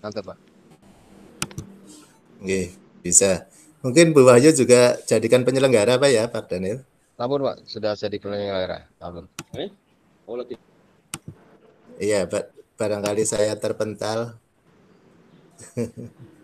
mantap pak Oke, bisa mungkin Bu Wahyu juga jadikan penyelenggara pak ya Pak Daniel namun pak sudah jadi penyelenggara namun eh? oh, iya barangkali saya terpental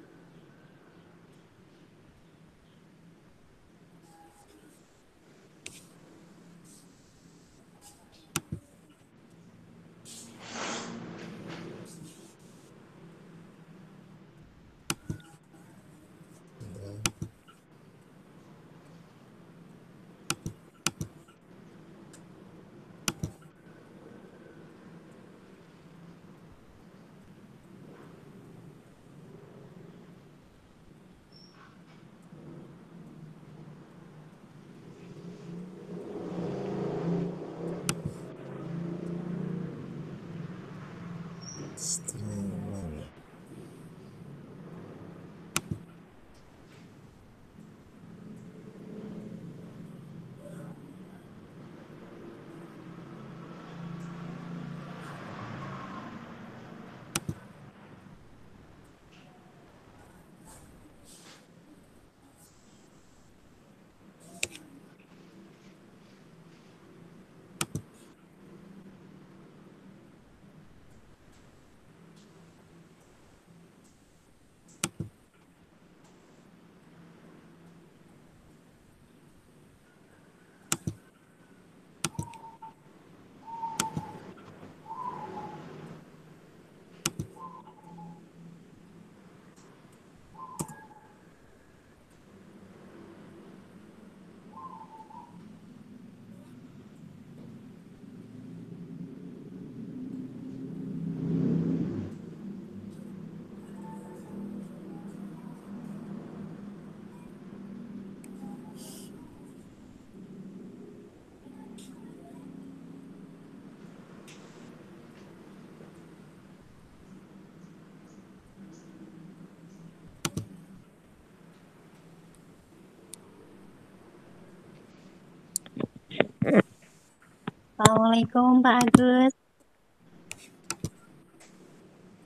Assalamualaikum Pak Agus.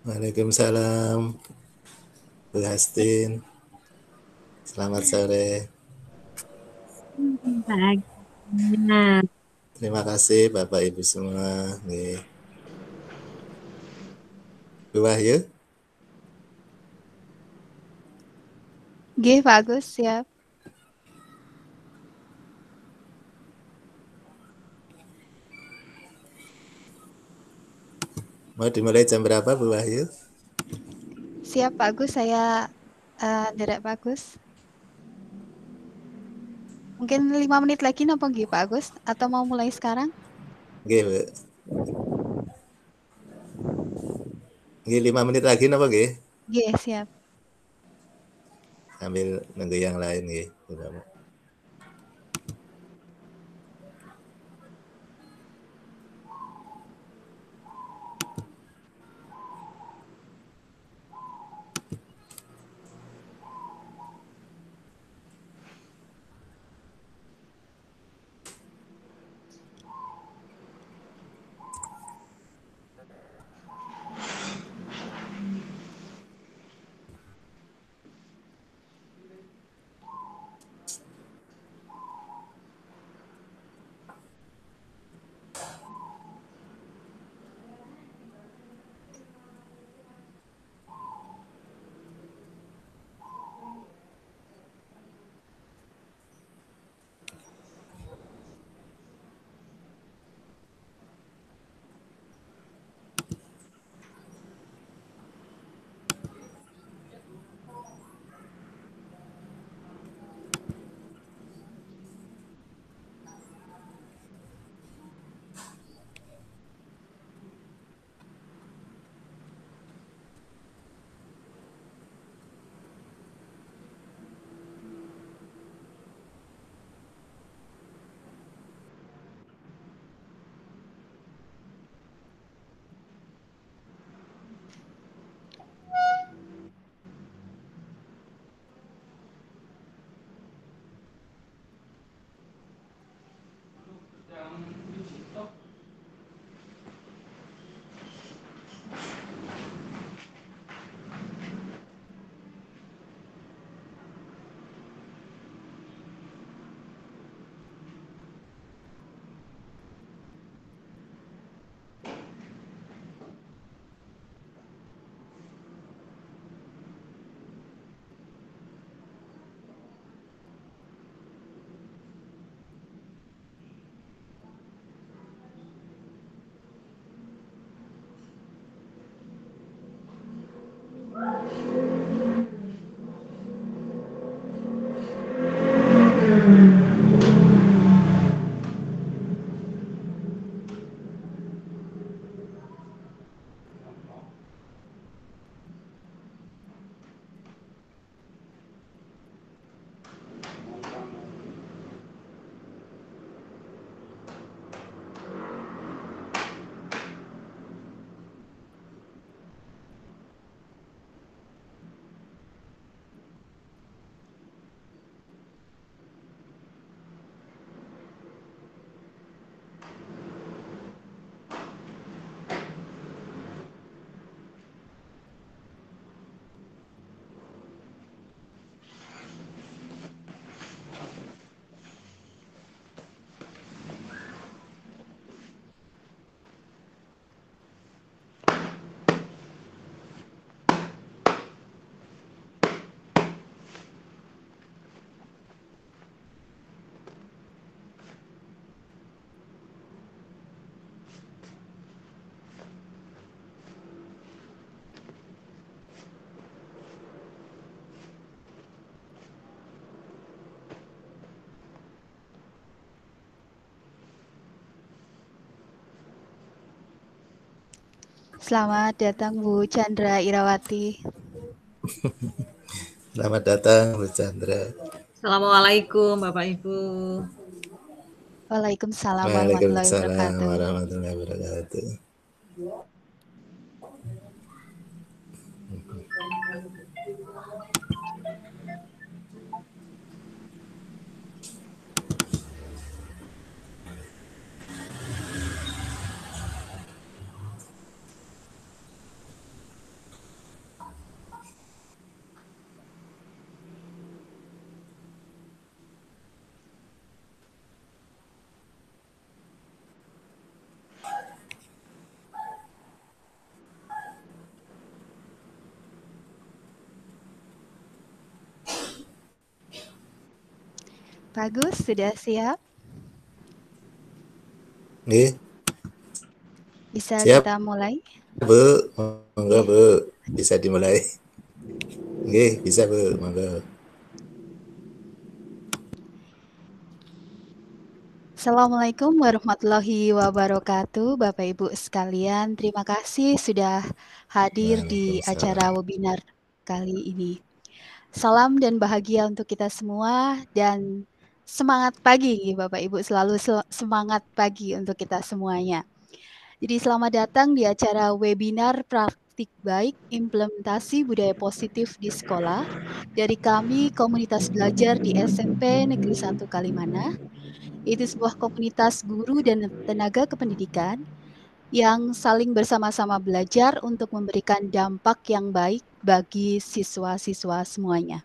Waalaikumsalam. Bu Hastin. Selamat sore. Terima kasih Bapak Ibu semua. Nih. Bu Wahyu. Gih, Pak Agus, siap. Mau dimulai jam berapa Bu Wahyu? Siap Pak Agus, saya uh, Pak Agus. Mungkin lima menit lagi nopo nggih Pak Agus atau mau mulai sekarang? Nggih, Bu. Nggih, lima menit lagi nopo nggih? Nggih, siap. Ambil nunggu yang lain nggih. Selamat datang Bu Chandra Irawati. Selamat datang Bu Chandra. Assalamualaikum Bapak Ibu. Waalaikumsalam, Waalaikumsalam warahmatullahi wabarakatuh. Warahmatullahi wabarakatuh. Bagus, sudah siap? Nih Bisa siap. kita mulai? Bu, monggo Bu, bisa dimulai. Oke, bisa Bu, monggo. Assalamualaikum warahmatullahi wabarakatuh, Bapak Ibu sekalian. Terima kasih sudah hadir di acara webinar kali ini. Salam dan bahagia untuk kita semua dan semangat pagi Bapak Ibu selalu sel semangat pagi untuk kita semuanya. Jadi selamat datang di acara webinar praktik baik implementasi budaya positif di sekolah dari kami komunitas belajar di SMP Negeri 1 Kalimana. Itu sebuah komunitas guru dan tenaga kependidikan yang saling bersama-sama belajar untuk memberikan dampak yang baik bagi siswa-siswa semuanya.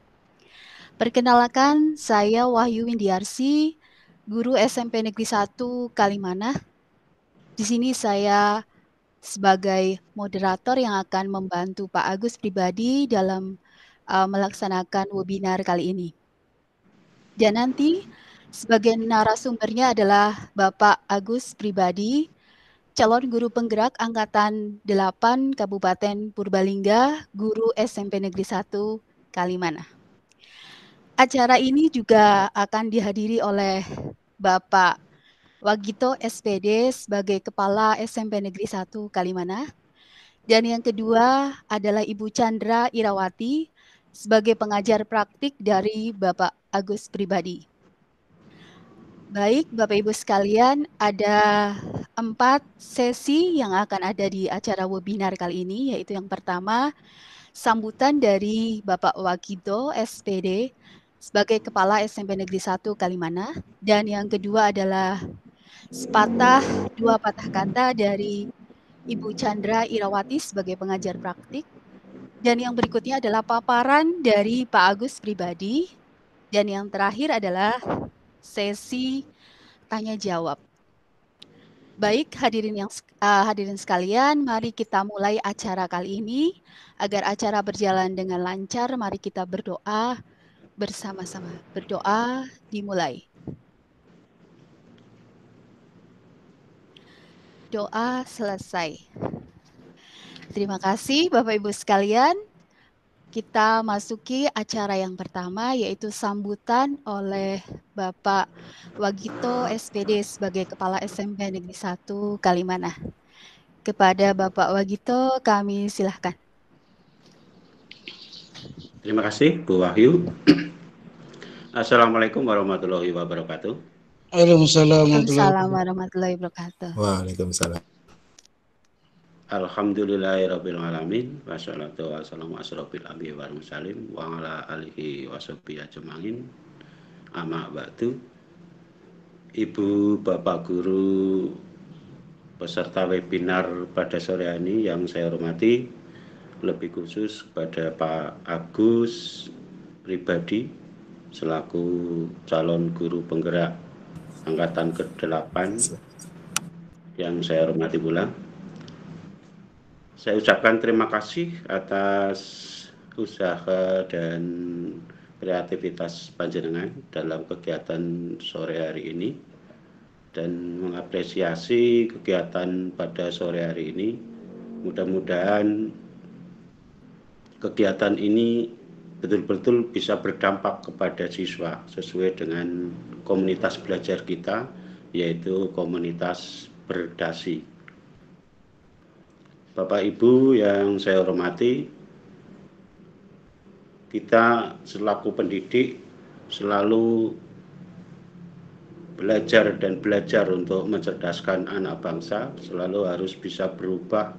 Perkenalkan, saya Wahyu Windiarsi, guru SMP Negeri 1 Kalimana. Di sini saya sebagai moderator yang akan membantu Pak Agus pribadi dalam uh, melaksanakan webinar kali ini. Dan nanti sebagai narasumbernya adalah Bapak Agus pribadi, calon guru penggerak angkatan 8 Kabupaten Purbalingga, guru SMP Negeri 1 Kalimana acara ini juga akan dihadiri oleh Bapak Wagito SPD sebagai Kepala SMP Negeri 1 Kalimana. Dan yang kedua adalah Ibu Chandra Irawati sebagai pengajar praktik dari Bapak Agus Pribadi. Baik, Bapak Ibu sekalian, ada empat sesi yang akan ada di acara webinar kali ini, yaitu yang pertama, sambutan dari Bapak Wakito, SPD sebagai Kepala SMP Negeri 1 Kalimana dan yang kedua adalah sepatah dua patah kata dari Ibu Chandra Irawati sebagai pengajar praktik dan yang berikutnya adalah paparan dari Pak Agus pribadi dan yang terakhir adalah sesi tanya jawab. Baik, hadirin yang uh, hadirin sekalian, mari kita mulai acara kali ini. Agar acara berjalan dengan lancar, mari kita berdoa bersama-sama berdoa dimulai. Doa selesai. Terima kasih Bapak Ibu sekalian. Kita masuki acara yang pertama yaitu sambutan oleh Bapak Wagito SPD sebagai Kepala SMP Negeri 1 Kalimana. Kepada Bapak Wagito kami silahkan. Terima kasih Bu Wahyu. Assalamualaikum warahmatullahi wabarakatuh. Waalaikumsalam warahmatullahi wabarakatuh. Waalaikumsalam. Alhamdulillahirabbil alamin wassalatu wassalamu asrofil anbiya'i wal mursalin wa ala alihi washabbihi ajmain. Amma ba'du. Ibu, Bapak guru peserta webinar pada sore ini yang saya hormati, lebih khusus kepada Pak Agus pribadi selaku calon guru penggerak angkatan ke-8 yang saya hormati pula. Saya ucapkan terima kasih atas usaha dan kreativitas panjenengan dalam kegiatan sore hari ini dan mengapresiasi kegiatan pada sore hari ini. Mudah-mudahan kegiatan ini betul-betul bisa berdampak kepada siswa sesuai dengan komunitas belajar kita yaitu komunitas berdasi. Bapak Ibu yang saya hormati, kita selaku pendidik selalu belajar dan belajar untuk mencerdaskan anak bangsa, selalu harus bisa berubah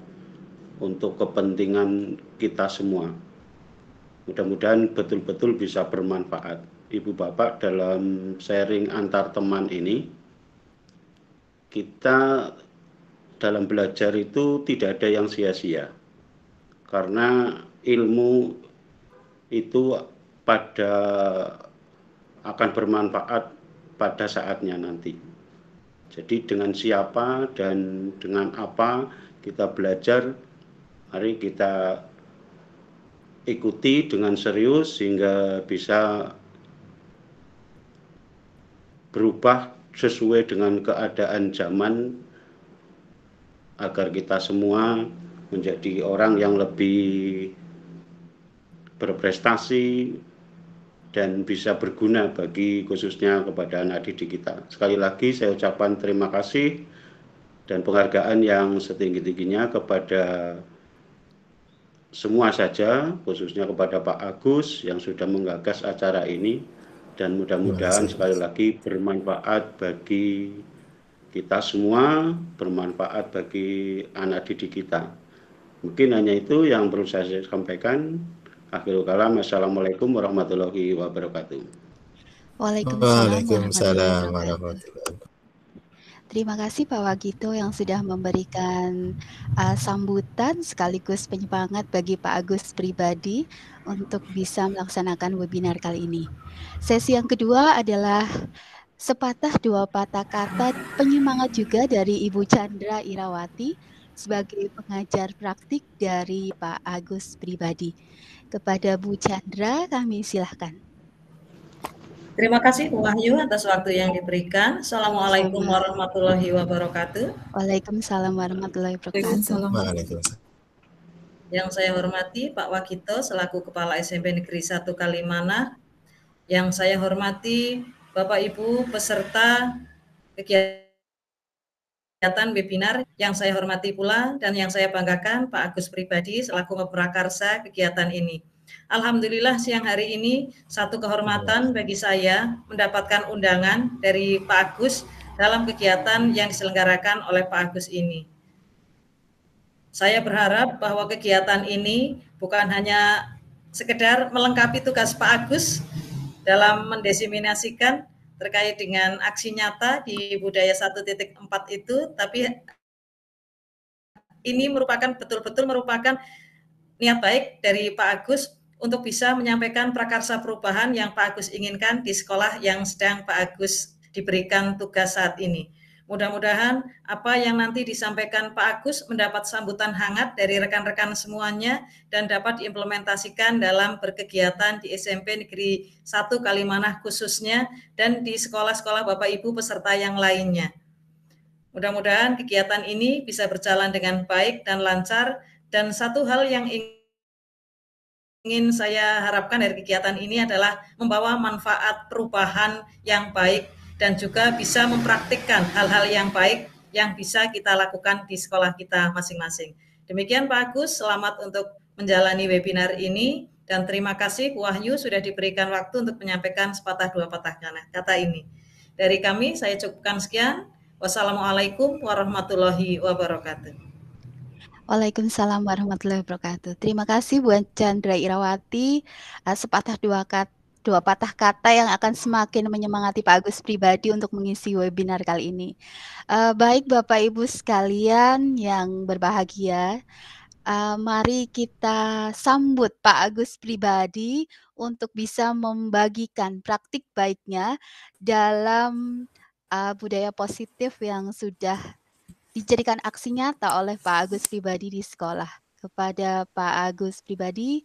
untuk kepentingan kita semua. Mudah-mudahan betul-betul bisa bermanfaat. Ibu Bapak dalam sharing antar teman ini kita dalam belajar itu tidak ada yang sia-sia. Karena ilmu itu pada akan bermanfaat pada saatnya nanti. Jadi dengan siapa dan dengan apa kita belajar Mari kita ikuti dengan serius sehingga bisa berubah sesuai dengan keadaan zaman agar kita semua menjadi orang yang lebih berprestasi dan bisa berguna bagi khususnya kepada anak didik kita. Sekali lagi saya ucapkan terima kasih dan penghargaan yang setinggi-tingginya kepada semua saja, khususnya kepada Pak Agus yang sudah menggagas acara ini dan mudah-mudahan sekali lagi bermanfaat bagi kita semua, bermanfaat bagi anak didik kita. Mungkin hanya itu yang perlu saya sampaikan. Akhirul kalam, Assalamualaikum warahmatullahi wabarakatuh. Waalaikumsalam, warahmatullahi wabarakatuh. Terima kasih Pak Wagito yang sudah memberikan uh, sambutan sekaligus penyemangat bagi Pak Agus pribadi untuk bisa melaksanakan webinar kali ini. Sesi yang kedua adalah sepatah dua patah kata penyemangat juga dari Ibu Chandra Irawati sebagai pengajar praktik dari Pak Agus pribadi. Kepada Bu Chandra kami silahkan. Terima kasih Bu Wahyu atas waktu yang diberikan. Assalamualaikum warahmatullahi wabarakatuh. Waalaikumsalam warahmatullahi wabarakatuh. Yang saya hormati Pak Wakito selaku Kepala SMP Negeri 1 Kalimana. Yang saya hormati Bapak Ibu peserta kegiatan webinar yang saya hormati pula dan yang saya banggakan Pak Agus pribadi selaku Prakarsa kegiatan ini. Alhamdulillah siang hari ini satu kehormatan iya. bagi saya mendapatkan undangan dari Pak Agus dalam kegiatan yang diselenggarakan oleh Pak Agus ini. Saya berharap bahwa kegiatan ini bukan hanya sekedar melengkapi tugas Pak Agus dalam mendesiminasikan terkait dengan aksi nyata di budaya 1.4 itu, tapi ini merupakan betul-betul merupakan niat baik dari Pak Agus untuk bisa menyampaikan prakarsa perubahan yang Pak Agus inginkan di sekolah yang sedang Pak Agus diberikan tugas saat ini. Mudah-mudahan apa yang nanti disampaikan Pak Agus mendapat sambutan hangat dari rekan-rekan semuanya dan dapat diimplementasikan dalam berkegiatan di SMP Negeri 1 Kalimanah khususnya dan di sekolah-sekolah Bapak Ibu peserta yang lainnya. Mudah-mudahan kegiatan ini bisa berjalan dengan baik dan lancar dan satu hal yang ingin ingin saya harapkan dari kegiatan ini adalah membawa manfaat perubahan yang baik dan juga bisa mempraktikkan hal-hal yang baik yang bisa kita lakukan di sekolah kita masing-masing. Demikian Pak Agus, selamat untuk menjalani webinar ini dan terima kasih Wahyu sudah diberikan waktu untuk menyampaikan sepatah dua patah kata ini. Dari kami saya cukupkan sekian. Wassalamualaikum warahmatullahi wabarakatuh. Waalaikumsalam warahmatullahi wabarakatuh. Terima kasih Bu Chandra Irawati. Uh, sepatah dua kata dua patah kata yang akan semakin menyemangati Pak Agus pribadi untuk mengisi webinar kali ini. Uh, baik Bapak Ibu sekalian yang berbahagia, uh, mari kita sambut Pak Agus pribadi untuk bisa membagikan praktik baiknya dalam uh, budaya positif yang sudah dijadikan aksi nyata oleh Pak Agus pribadi di sekolah. Kepada Pak Agus pribadi,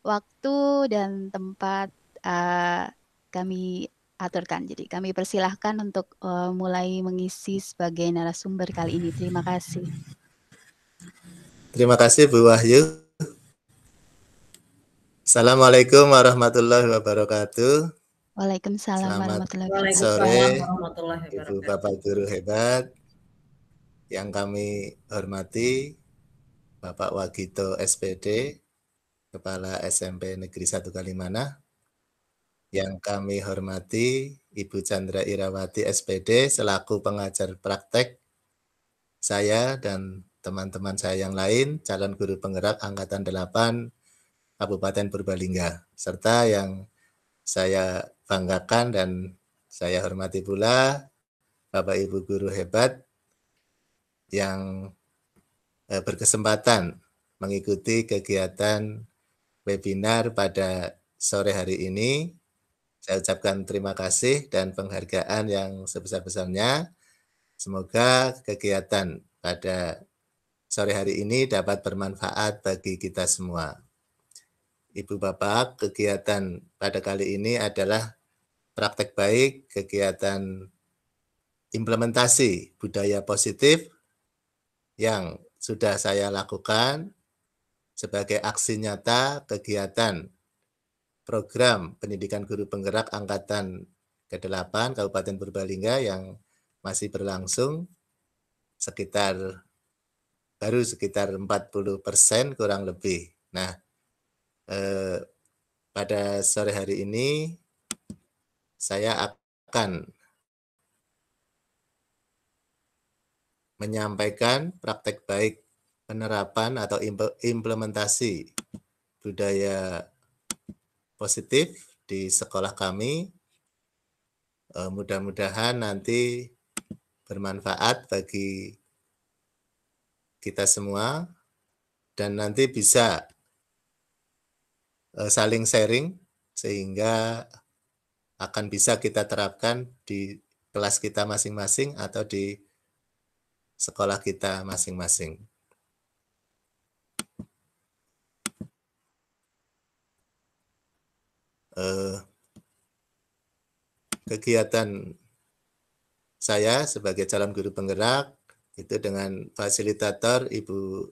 waktu dan tempat uh, kami aturkan. Jadi kami persilahkan untuk uh, mulai mengisi sebagai narasumber kali ini. Terima kasih. Terima kasih Bu Wahyu. Assalamualaikum warahmatullahi wabarakatuh. Waalaikumsalam Selamat warahmatullahi wabarakatuh. Sore, Ibu Bapak Guru hebat yang kami hormati Bapak Wagito SPD, Kepala SMP Negeri 1 Kalimana. Yang kami hormati Ibu Chandra Irawati SPD selaku pengajar praktek. Saya dan teman-teman saya yang lain, calon guru penggerak Angkatan 8 Kabupaten Purbalingga. Serta yang saya banggakan dan saya hormati pula Bapak Ibu guru hebat yang eh, berkesempatan mengikuti kegiatan webinar pada sore hari ini. Saya ucapkan terima kasih dan penghargaan yang sebesar-besarnya. Semoga kegiatan pada sore hari ini dapat bermanfaat bagi kita semua. Ibu Bapak, kegiatan pada kali ini adalah praktek baik, kegiatan implementasi budaya positif yang sudah saya lakukan sebagai aksi nyata kegiatan program pendidikan guru penggerak angkatan ke-8 Kabupaten Purbalingga yang masih berlangsung sekitar baru sekitar 40 persen kurang lebih. Nah, eh, pada sore hari ini saya akan menyampaikan praktek baik penerapan atau implementasi budaya positif di sekolah kami. Eh, mudah-mudahan nanti bermanfaat bagi kita semua dan nanti bisa eh, saling sharing sehingga akan bisa kita terapkan di kelas kita masing-masing atau di sekolah kita masing-masing. Eh, kegiatan saya sebagai calon guru penggerak itu dengan fasilitator Ibu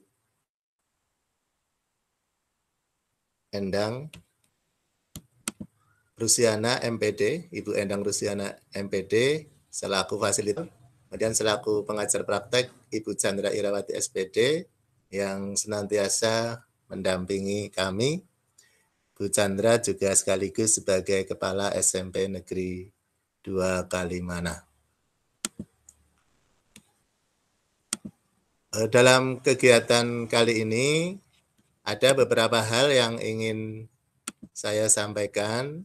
Endang Rusiana MPD, Ibu Endang Rusiana MPD selaku fasilitator Kemudian selaku pengajar praktek Ibu Chandra Irawati SPD yang senantiasa mendampingi kami. Bu Chandra juga sekaligus sebagai Kepala SMP Negeri 2 Kalimana. Eh, dalam kegiatan kali ini ada beberapa hal yang ingin saya sampaikan.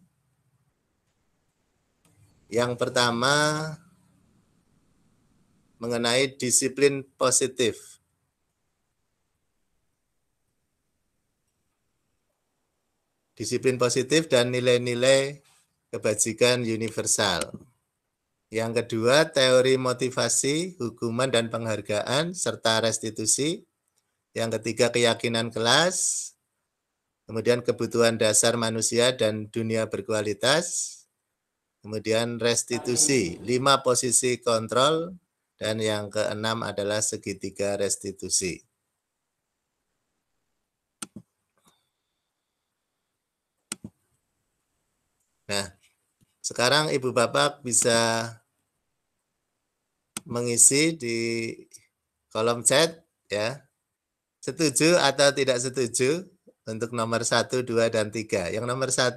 Yang pertama, mengenai disiplin positif. Disiplin positif dan nilai-nilai kebajikan universal. Yang kedua, teori motivasi, hukuman dan penghargaan, serta restitusi. Yang ketiga, keyakinan kelas. Kemudian kebutuhan dasar manusia dan dunia berkualitas. Kemudian restitusi, lima posisi kontrol, dan yang keenam adalah segitiga restitusi. Nah, sekarang Ibu Bapak bisa mengisi di kolom chat ya. Setuju atau tidak setuju untuk nomor 1, 2, dan 3. Yang nomor 1,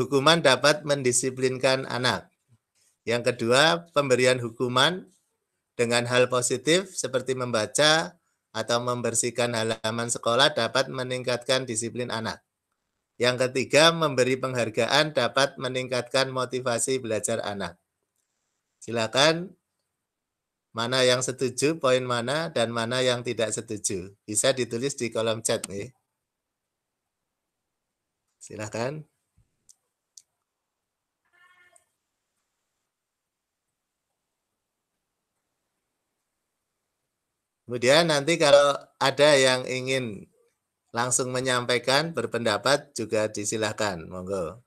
hukuman dapat mendisiplinkan anak. Yang kedua, pemberian hukuman dengan hal positif seperti membaca atau membersihkan halaman sekolah dapat meningkatkan disiplin anak. Yang ketiga, memberi penghargaan dapat meningkatkan motivasi belajar anak. Silakan mana yang setuju, poin mana, dan mana yang tidak setuju. Bisa ditulis di kolom chat nih. Silakan. Kemudian nanti kalau ada yang ingin langsung menyampaikan berpendapat juga disilahkan, monggo.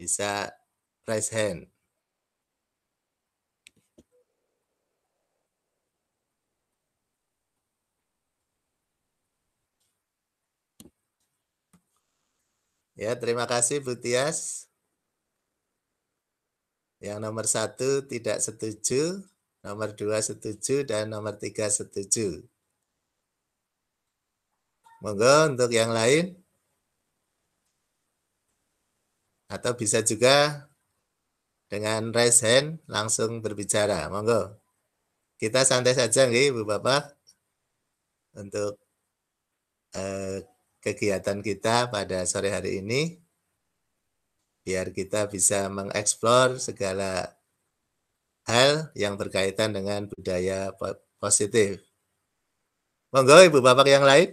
Bisa raise hand. Ya, terima kasih Bu Yang nomor satu tidak setuju, nomor dua setuju, dan nomor tiga setuju. Monggo untuk yang lain. Atau bisa juga dengan raise hand langsung berbicara. Monggo. Kita santai saja nih Ibu Bapak untuk eh, kegiatan kita pada sore hari ini biar kita bisa mengeksplor segala hal yang berkaitan dengan budaya positif. Monggo Ibu Bapak yang lain.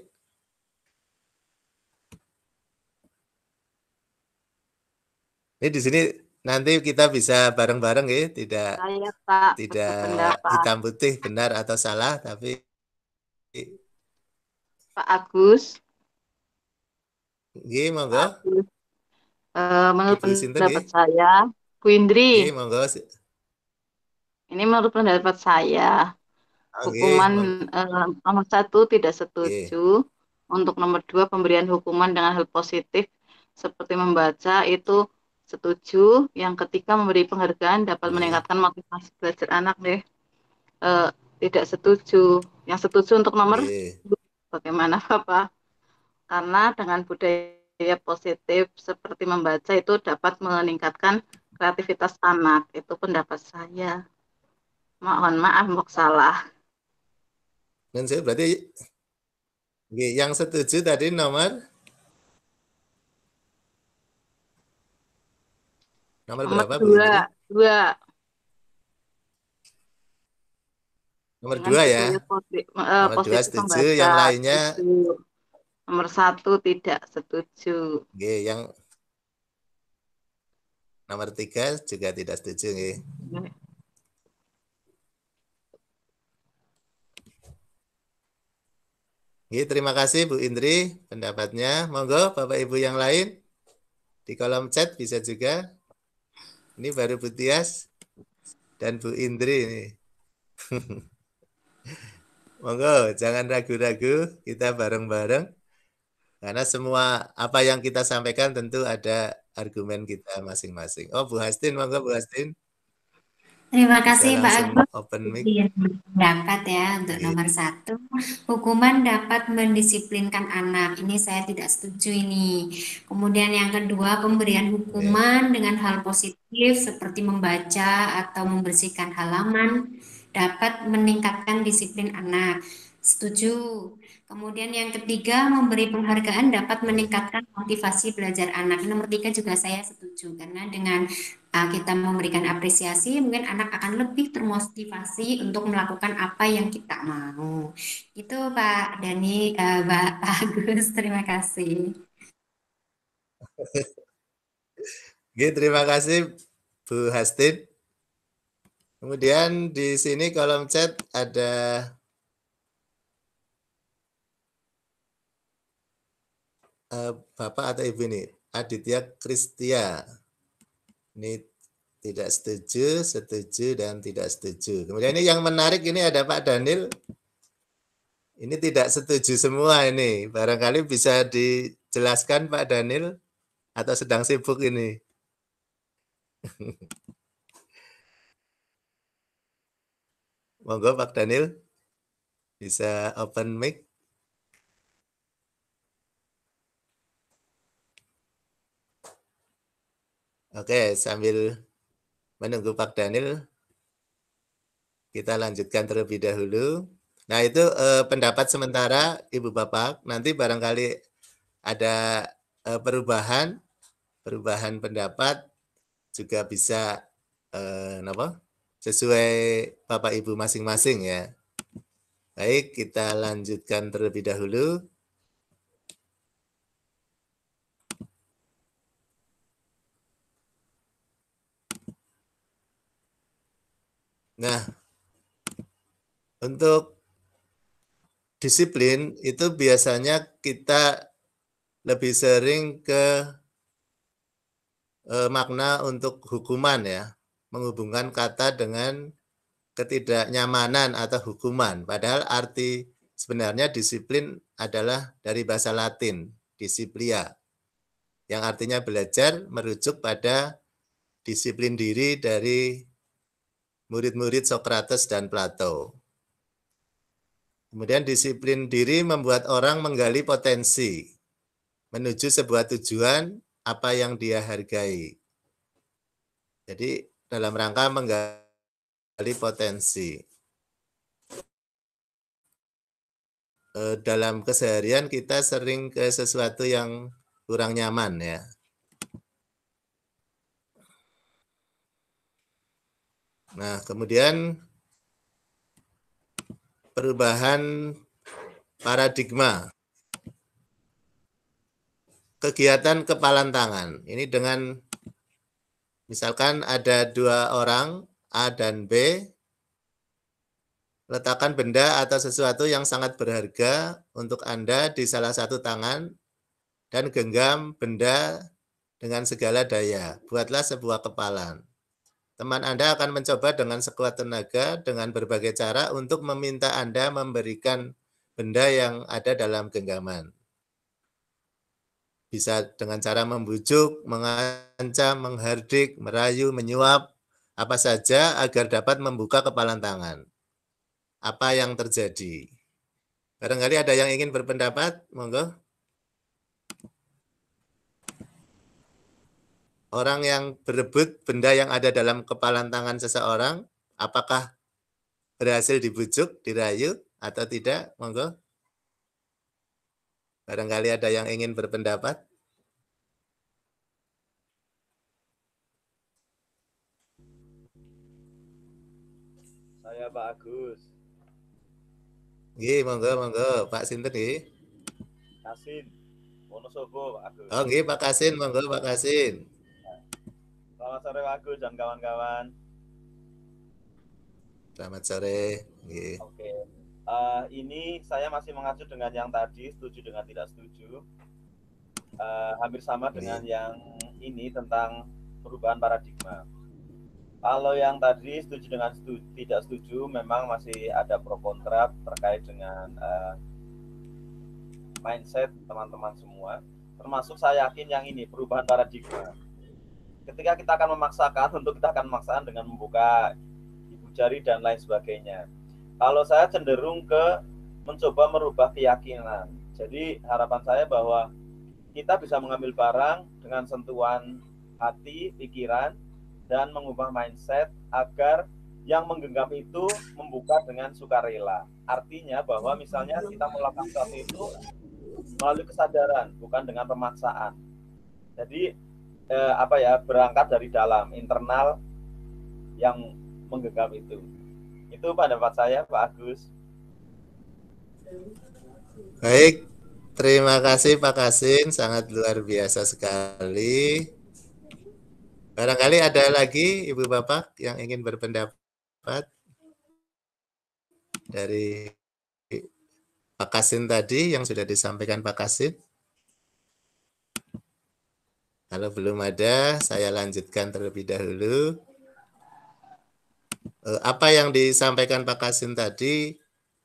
Ini di sini nanti kita bisa bareng-bareng ya, tidak Saya, Pak. tidak Pak. hitam putih benar atau salah, tapi Pak Agus. Ini monggo. Uh, menurut pendapat saya, Bu Indri. monggo. Ini menurut pendapat saya. Okay. Hukuman uh, nomor satu tidak setuju. Okay. Untuk nomor dua pemberian hukuman dengan hal positif seperti membaca itu setuju. Yang ketiga memberi penghargaan dapat okay. Iya. meningkatkan motivasi belajar anak deh. uh, tidak setuju. Yang setuju untuk nomor iya. dua, bagaimana Bapak? Karena dengan budaya positif seperti membaca itu dapat meningkatkan kreativitas anak. Itu pendapat saya. Mohon maaf, mbok salah. Mensil berarti yang setuju tadi nomor nomor, nomor berapa? Dua, dua. Nomor dua ya. Eh, nomor dua setuju, yang lainnya. Setuju. Nomor satu tidak setuju. Oke, yang nomor tiga juga tidak setuju. Oke. Oke, terima kasih Bu Indri pendapatnya. Monggo Bapak Ibu yang lain di kolom chat bisa juga. Ini baru Bu Tias dan Bu Indri ini. Monggo jangan ragu-ragu, kita bareng-bareng. Karena semua apa yang kita sampaikan tentu ada argumen kita masing-masing. Oh Bu Hastin, monggo Bu Hastin. Terima kasih Pak Agus. Open mic. Dapat iya, ya untuk yeah. nomor satu. Hukuman dapat mendisiplinkan anak. Ini saya tidak setuju ini. Kemudian yang kedua pemberian iya. hukuman yeah. dengan hal positif seperti membaca atau membersihkan halaman dapat meningkatkan disiplin anak. Setuju. Kemudian yang ketiga, memberi penghargaan dapat meningkatkan motivasi belajar anak. Nomor tiga juga saya setuju, karena dengan Eh, kita memberikan apresiasi, mungkin anak akan lebih termotivasi untuk melakukan apa yang kita mau. Itu Pak Dani, uh, eh, Pak, Agus, terima kasih. Oke, terima kasih Bu Hastin. Kemudian di sini kolom chat ada eh, Bapak atau Ibu ini, Aditya Kristia. Ini tidak setuju, setuju, dan tidak setuju. Kemudian ini yang menarik ini ada Pak Daniel. Ini tidak setuju semua ini. Barangkali bisa dijelaskan Pak Daniel atau sedang sibuk ini. Monggo Pak Daniel bisa open mic. Oke, sambil menunggu Pak Daniel, kita lanjutkan terlebih dahulu. Nah, itu eh, pendapat sementara Ibu Bapak. Nanti barangkali ada eh, perubahan, perubahan pendapat juga bisa eh, apa? sesuai Bapak Ibu masing-masing ya. Baik, kita lanjutkan terlebih dahulu. Nah, untuk disiplin itu biasanya kita lebih sering ke eh, makna untuk hukuman ya, menghubungkan kata dengan ketidaknyamanan atau hukuman. Padahal arti sebenarnya disiplin adalah dari bahasa Latin, disiplia, yang artinya belajar merujuk pada disiplin diri dari murid-murid Sokrates dan Plato. Kemudian disiplin diri membuat orang menggali potensi menuju sebuah tujuan apa yang dia hargai. Jadi dalam rangka menggali potensi. Eh, dalam keseharian kita sering ke sesuatu yang kurang nyaman ya. Nah, kemudian perubahan paradigma. Kegiatan kepalan tangan. Ini dengan misalkan ada dua orang A dan B letakkan benda atau sesuatu yang sangat berharga untuk Anda di salah satu tangan dan genggam benda dengan segala daya. Buatlah sebuah kepalan. Teman Anda akan mencoba dengan sekuat tenaga, dengan berbagai cara untuk meminta Anda memberikan benda yang ada dalam genggaman. Bisa dengan cara membujuk, mengancam, menghardik, merayu, menyuap, apa saja agar dapat membuka kepalan tangan. Apa yang terjadi? Barangkali ada yang ingin berpendapat, monggo. orang yang berebut benda yang ada dalam kepalan tangan seseorang, apakah berhasil dibujuk, dirayu, atau tidak? Monggo. Barangkali ada yang ingin berpendapat. Saya Pak Agus. Iya, monggo monggo Pak sinten iya. Kasin. Wonosobo Pak Agus. Oh, iya Pak Kasin, monggo Pak Kasin. Selamat sore Pak Agus dan kawan-kawan. Selamat sore. Oke. Okay. Uh, eh, ini saya masih mengacu dengan yang tadi, setuju dengan tidak setuju. Uh, hampir sama dengan yang ini tentang perubahan paradigma. Kalau yang tadi setuju dengan setuju, tidak setuju, memang masih ada pro kontra terkait dengan uh, mindset teman-teman semua. Termasuk saya yakin yang ini perubahan paradigma ketika kita akan memaksakan tentu kita akan memaksakan dengan membuka ibu jari dan lain sebagainya kalau saya cenderung ke mencoba merubah keyakinan jadi harapan saya bahwa kita bisa mengambil barang dengan sentuhan hati, pikiran, dan mengubah mindset agar yang menggenggam itu membuka dengan sukarela. Artinya bahwa misalnya kita melakukan sesuatu itu melalui kesadaran, bukan dengan pemaksaan. Jadi eh, apa ya berangkat dari dalam internal yang menggenggam itu itu pendapat saya Pak Agus baik terima kasih Pak Kasin sangat luar biasa sekali barangkali ada lagi Ibu Bapak yang ingin berpendapat dari Pak Kasin tadi yang sudah disampaikan Pak Kasin kalau belum ada, saya lanjutkan terlebih dahulu. Eh, apa yang disampaikan Pak Kasim tadi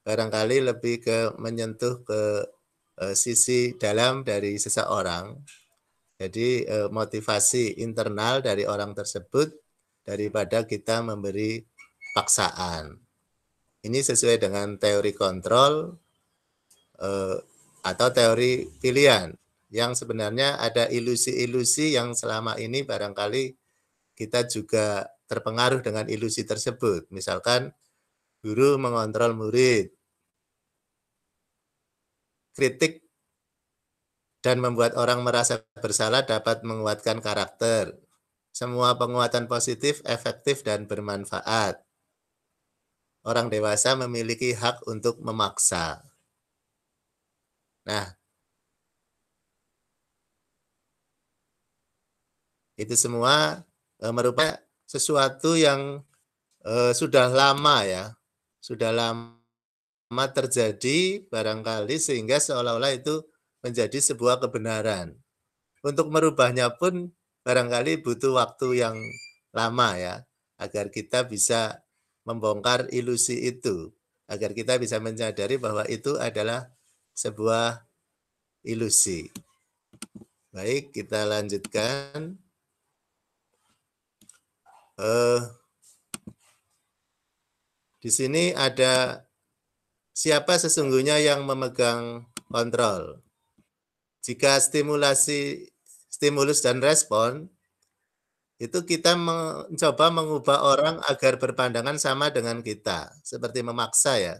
barangkali lebih ke menyentuh ke eh, sisi dalam dari seseorang. Jadi eh, motivasi internal dari orang tersebut daripada kita memberi paksaan. Ini sesuai dengan teori kontrol atau teori pilihan yang sebenarnya ada ilusi-ilusi yang selama ini barangkali kita juga terpengaruh dengan ilusi tersebut. Misalkan guru mengontrol murid, kritik dan membuat orang merasa bersalah dapat menguatkan karakter. Semua penguatan positif, efektif, dan bermanfaat. Orang dewasa memiliki hak untuk memaksa. Nah, itu semua e, merupakan sesuatu yang e, sudah lama ya, sudah lama terjadi barangkali sehingga seolah-olah itu menjadi sebuah kebenaran. Untuk merubahnya pun barangkali butuh waktu yang lama ya, agar kita bisa membongkar ilusi itu, agar kita bisa menyadari bahwa itu adalah sebuah ilusi. Baik, kita lanjutkan eh, di sini ada siapa sesungguhnya yang memegang kontrol. Jika stimulasi, stimulus dan respon, itu kita mencoba mengubah orang agar berpandangan sama dengan kita, seperti memaksa ya.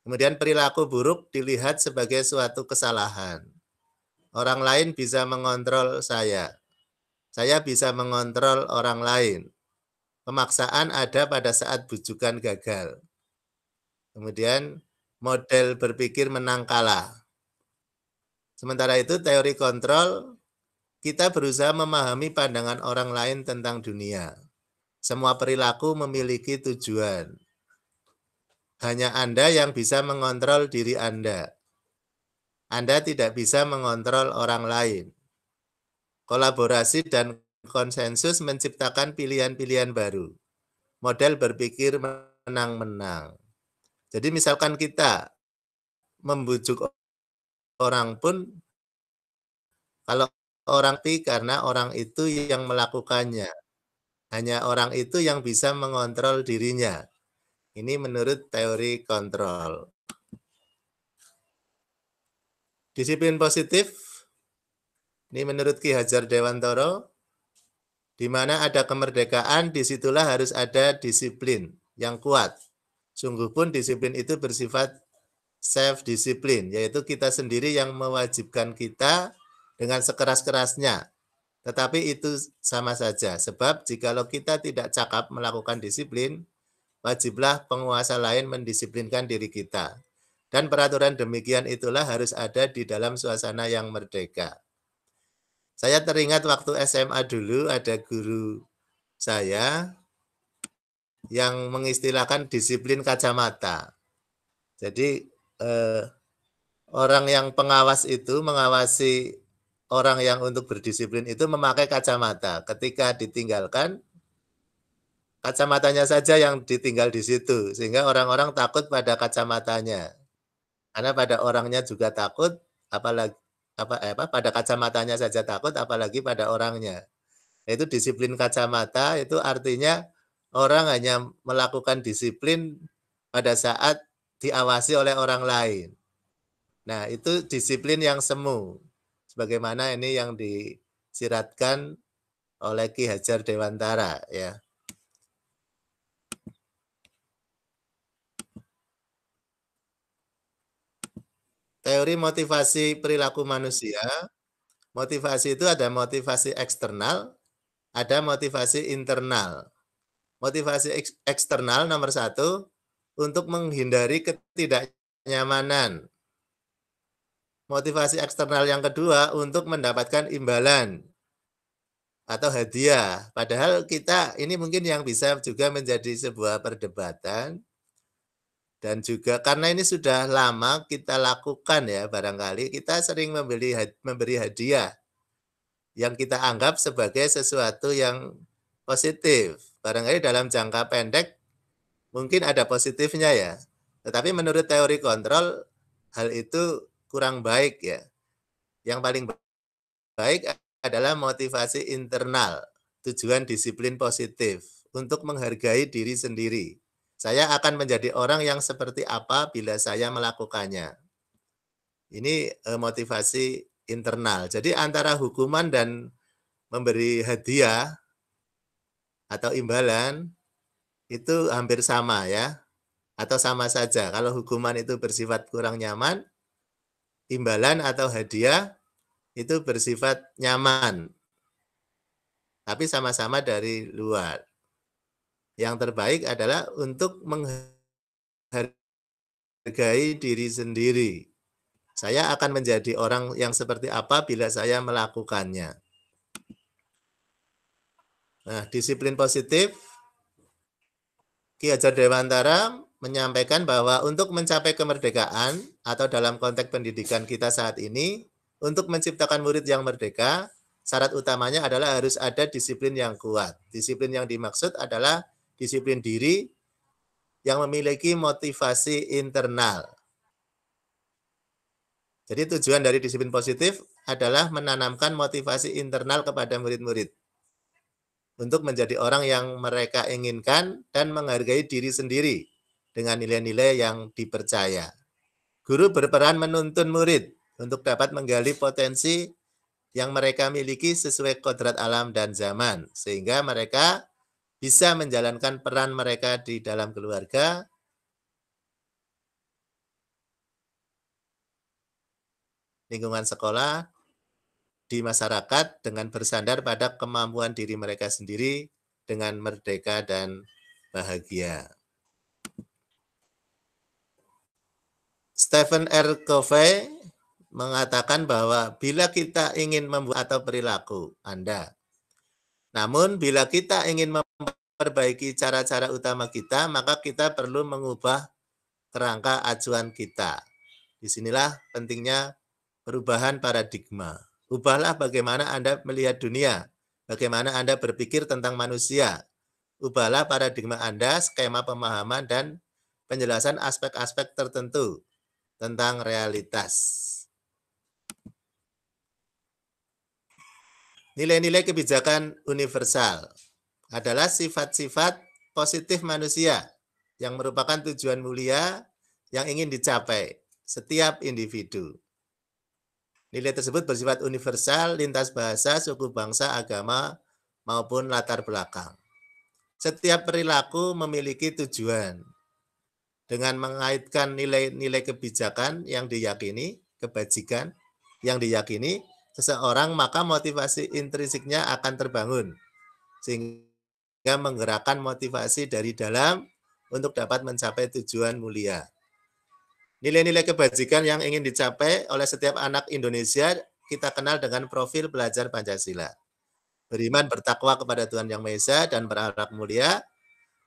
Kemudian perilaku buruk dilihat sebagai suatu kesalahan. Orang lain bisa mengontrol saya. Saya bisa mengontrol orang lain. Pemaksaan ada pada saat bujukan gagal. Kemudian model berpikir menang kalah. Sementara itu teori kontrol kita berusaha memahami pandangan orang lain tentang dunia. Semua perilaku memiliki tujuan. Hanya Anda yang bisa mengontrol diri Anda. Anda tidak bisa mengontrol orang lain. Kolaborasi dan konsensus menciptakan pilihan-pilihan baru. Model berpikir menang-menang. Jadi misalkan kita membujuk orang pun, kalau orang pi karena orang itu yang melakukannya. Hanya orang itu yang bisa mengontrol dirinya. Ini menurut teori kontrol. Disiplin positif, ini menurut Ki Hajar Dewantoro, di mana ada kemerdekaan, disitulah harus ada disiplin yang kuat. Sungguh pun disiplin itu bersifat self-disiplin, yaitu kita sendiri yang mewajibkan kita dengan sekeras-kerasnya. Tetapi itu sama saja, sebab jikalau kita tidak cakap melakukan disiplin, wajiblah penguasa lain mendisiplinkan diri kita. Dan peraturan demikian itulah harus ada di dalam suasana yang merdeka. Saya teringat waktu SMA dulu ada guru saya yang mengistilahkan disiplin kacamata. Jadi eh, orang yang pengawas itu mengawasi orang yang untuk berdisiplin itu memakai kacamata. Ketika ditinggalkan, kacamatanya saja yang ditinggal di situ. Sehingga orang-orang takut pada kacamatanya. Karena pada orangnya juga takut, apalagi apa, eh, apa pada kacamatanya saja takut apalagi pada orangnya itu disiplin kacamata itu artinya orang hanya melakukan disiplin pada saat diawasi oleh orang lain nah itu disiplin yang semu sebagaimana ini yang disiratkan oleh Ki Hajar Dewantara ya teori motivasi perilaku manusia, motivasi itu ada motivasi eksternal, ada motivasi internal. Motivasi eksternal nomor satu, untuk menghindari ketidaknyamanan. Motivasi eksternal yang kedua, untuk mendapatkan imbalan atau hadiah. Padahal kita ini mungkin yang bisa juga menjadi sebuah perdebatan dan juga karena ini sudah lama kita lakukan ya barangkali kita sering membeli memberi hadiah yang kita anggap sebagai sesuatu yang positif. Barangkali dalam jangka pendek mungkin ada positifnya ya. Tetapi menurut teori kontrol hal itu kurang baik ya. Yang paling baik adalah motivasi internal, tujuan disiplin positif untuk menghargai diri sendiri saya akan menjadi orang yang seperti apa bila saya melakukannya. Ini eh, motivasi internal. Jadi antara hukuman dan memberi hadiah atau imbalan itu hampir sama ya. Atau sama saja. Kalau hukuman itu bersifat kurang nyaman, imbalan atau hadiah itu bersifat nyaman. Tapi sama-sama dari luar. Yang terbaik adalah untuk menghargai diri sendiri. Saya akan menjadi orang yang seperti apa bila saya melakukannya. Nah, disiplin positif Ki Hajar Dewantara menyampaikan bahwa untuk mencapai kemerdekaan atau dalam konteks pendidikan kita saat ini, untuk menciptakan murid yang merdeka, syarat utamanya adalah harus ada disiplin yang kuat. Disiplin yang dimaksud adalah disiplin diri yang memiliki motivasi internal. Jadi tujuan dari disiplin positif adalah menanamkan motivasi internal kepada murid-murid untuk menjadi orang yang mereka inginkan dan menghargai diri sendiri dengan nilai-nilai yang dipercaya. Guru berperan menuntun murid untuk dapat menggali potensi yang mereka miliki sesuai kodrat alam dan zaman, sehingga mereka bisa menjalankan peran mereka di dalam keluarga lingkungan sekolah di masyarakat dengan bersandar pada kemampuan diri mereka sendiri dengan merdeka dan bahagia. Stephen R. Covey mengatakan bahwa bila kita ingin membuat atau perilaku Anda namun bila kita ingin memperbaiki cara-cara utama kita, maka kita perlu mengubah kerangka acuan kita. Disinilah pentingnya perubahan paradigma. Ubahlah bagaimana Anda melihat dunia, bagaimana Anda berpikir tentang manusia. Ubahlah paradigma Anda, skema pemahaman, dan penjelasan aspek-aspek tertentu tentang realitas. Nilai-nilai kebijakan universal adalah sifat-sifat positif manusia yang merupakan tujuan mulia yang ingin dicapai setiap individu. Nilai tersebut bersifat universal, lintas bahasa, suku bangsa, agama, maupun latar belakang. Setiap perilaku memiliki tujuan. Dengan mengaitkan nilai-nilai kebijakan yang diyakini, kebajikan yang diyakini, seseorang, maka motivasi intrinsiknya akan terbangun. Sehingga menggerakkan motivasi dari dalam untuk dapat mencapai tujuan mulia. Nilai-nilai kebajikan yang ingin dicapai oleh setiap anak Indonesia kita kenal dengan profil belajar Pancasila. Beriman bertakwa kepada Tuhan Yang Maha Esa dan berakhlak mulia,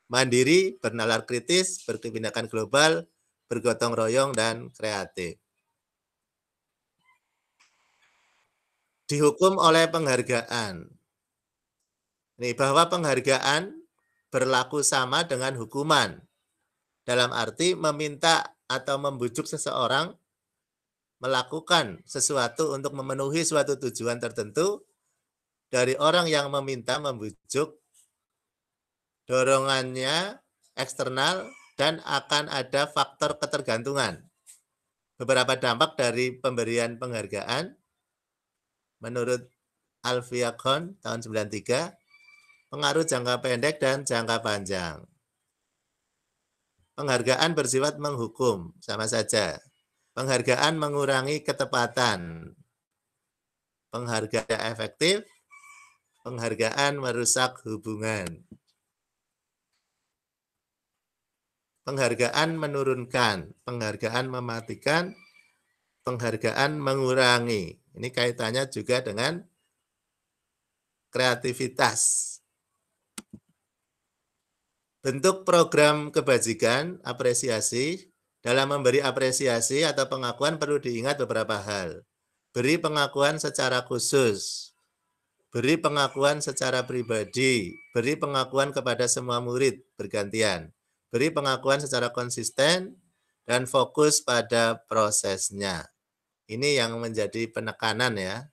mandiri, bernalar kritis, berkebinekaan global, bergotong royong, dan kreatif. dihukum oleh penghargaan. Ini bahwa penghargaan berlaku sama dengan hukuman. Dalam arti meminta atau membujuk seseorang melakukan sesuatu untuk memenuhi suatu tujuan tertentu dari orang yang meminta membujuk dorongannya eksternal dan akan ada faktor ketergantungan. Beberapa dampak dari pemberian penghargaan menurut Alfia Kohn tahun 93, pengaruh jangka pendek dan jangka panjang. Penghargaan bersifat menghukum, sama saja. Penghargaan mengurangi ketepatan. Penghargaan efektif, penghargaan merusak hubungan. Penghargaan menurunkan, penghargaan mematikan, penghargaan mengurangi, ini kaitannya juga dengan kreativitas. Bentuk program kebajikan, apresiasi, dalam memberi apresiasi atau pengakuan perlu diingat beberapa hal. Beri pengakuan secara khusus, beri pengakuan secara pribadi, beri pengakuan kepada semua murid bergantian, beri pengakuan secara konsisten, dan fokus pada prosesnya. Ini yang menjadi penekanan ya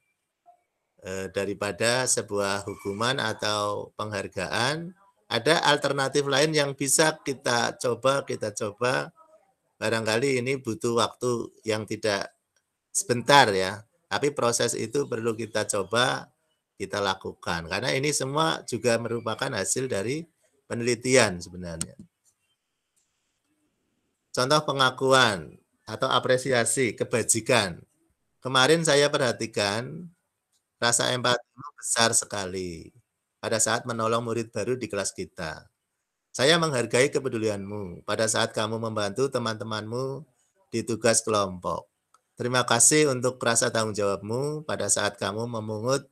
eh, daripada sebuah hukuman atau penghargaan. Ada alternatif lain yang bisa kita coba, kita coba. Barangkali ini butuh waktu yang tidak sebentar ya. Tapi proses itu perlu kita coba, kita lakukan. Karena ini semua juga merupakan hasil dari penelitian sebenarnya. Contoh pengakuan, atau apresiasi kebajikan. Kemarin saya perhatikan rasa empati besar sekali pada saat menolong murid baru di kelas kita. Saya menghargai kepedulianmu pada saat kamu membantu teman-temanmu di tugas kelompok. Terima kasih untuk rasa tanggung jawabmu pada saat kamu memungut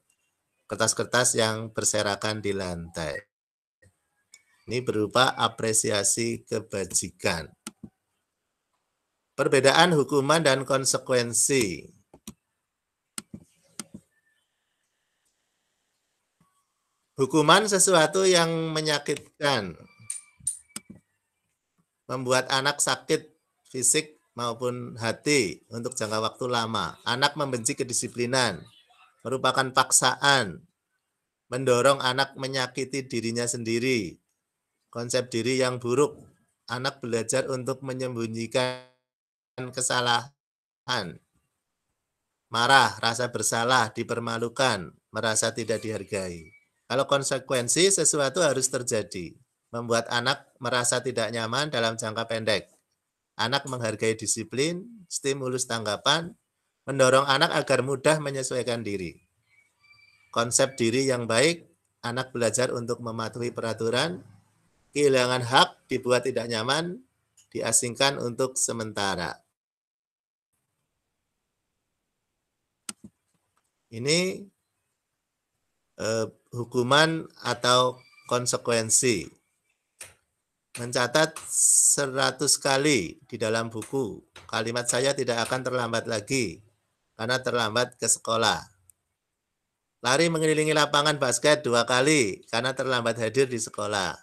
kertas-kertas yang berserakan di lantai. Ini berupa apresiasi kebajikan. Perbedaan hukuman dan konsekuensi. Hukuman sesuatu yang menyakitkan, membuat anak sakit fisik maupun hati untuk jangka waktu lama. Anak membenci kedisiplinan, merupakan paksaan, mendorong anak menyakiti dirinya sendiri, konsep diri yang buruk, anak belajar untuk menyembunyikan kesalahan. Marah, rasa bersalah, dipermalukan, merasa tidak dihargai. Kalau konsekuensi, sesuatu harus terjadi. Membuat anak merasa tidak nyaman dalam jangka pendek. Anak menghargai disiplin, stimulus tanggapan, mendorong anak agar mudah menyesuaikan diri. Konsep diri yang baik, anak belajar untuk mematuhi peraturan, kehilangan hak dibuat tidak nyaman, diasingkan untuk sementara. ini eh, hukuman atau konsekuensi. Mencatat 100 kali di dalam buku, kalimat saya tidak akan terlambat lagi karena terlambat ke sekolah. Lari mengelilingi lapangan basket dua kali karena terlambat hadir di sekolah.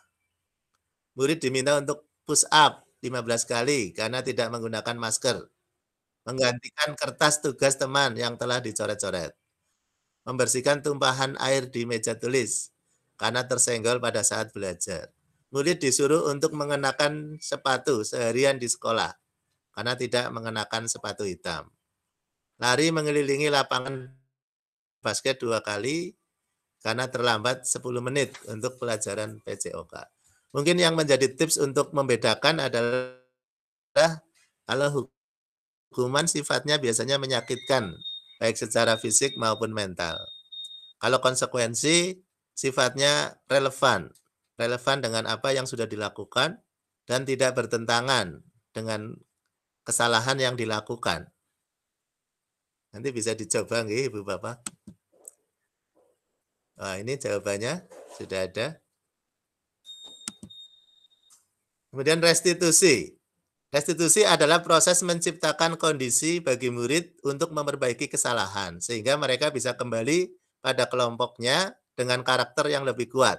Murid diminta untuk push up 15 kali karena tidak menggunakan masker. Menggantikan kertas tugas teman yang telah dicoret-coret membersihkan tumpahan air di meja tulis karena tersenggol pada saat belajar. Murid disuruh untuk mengenakan sepatu seharian di sekolah karena tidak mengenakan sepatu hitam. Lari mengelilingi lapangan basket dua kali karena terlambat 10 menit untuk pelajaran PCOK. Mungkin yang menjadi tips untuk membedakan adalah kalau hukuman sifatnya biasanya menyakitkan baik secara fisik maupun mental. Kalau konsekuensi sifatnya relevan, relevan dengan apa yang sudah dilakukan dan tidak bertentangan dengan kesalahan yang dilakukan. Nanti bisa dicoba nggih Ibu Bapak. Nah, ini jawabannya sudah ada. Kemudian restitusi. Restitusi adalah proses menciptakan kondisi bagi murid untuk memperbaiki kesalahan, sehingga mereka bisa kembali pada kelompoknya dengan karakter yang lebih kuat.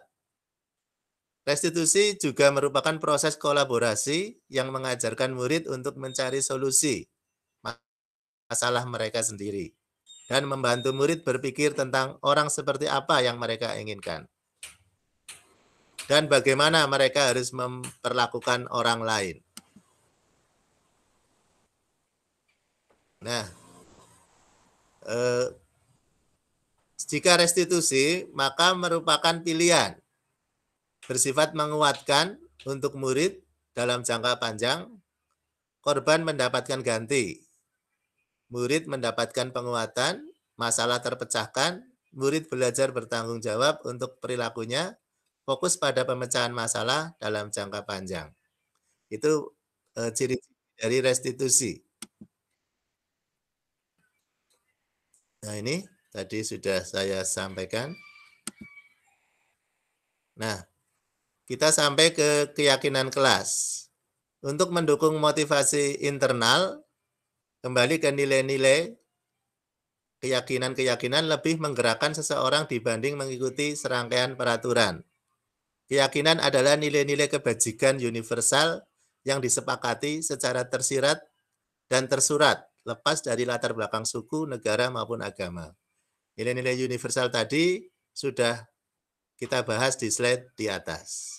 Restitusi juga merupakan proses kolaborasi yang mengajarkan murid untuk mencari solusi masalah mereka sendiri dan membantu murid berpikir tentang orang seperti apa yang mereka inginkan dan bagaimana mereka harus memperlakukan orang lain. Nah, eh, jika restitusi maka merupakan pilihan bersifat menguatkan untuk murid dalam jangka panjang, korban mendapatkan ganti, murid mendapatkan penguatan, masalah terpecahkan, murid belajar bertanggung jawab untuk perilakunya, fokus pada pemecahan masalah dalam jangka panjang. Itu eh, ciri dari restitusi. Nah ini tadi sudah saya sampaikan. Nah, kita sampai ke keyakinan kelas. Untuk mendukung motivasi internal, kembali ke nilai-nilai keyakinan-keyakinan lebih menggerakkan seseorang dibanding mengikuti serangkaian peraturan. Keyakinan adalah nilai-nilai kebajikan universal yang disepakati secara tersirat dan tersurat lepas dari latar belakang suku, negara, maupun agama. Nilai-nilai universal tadi sudah kita bahas di slide di atas.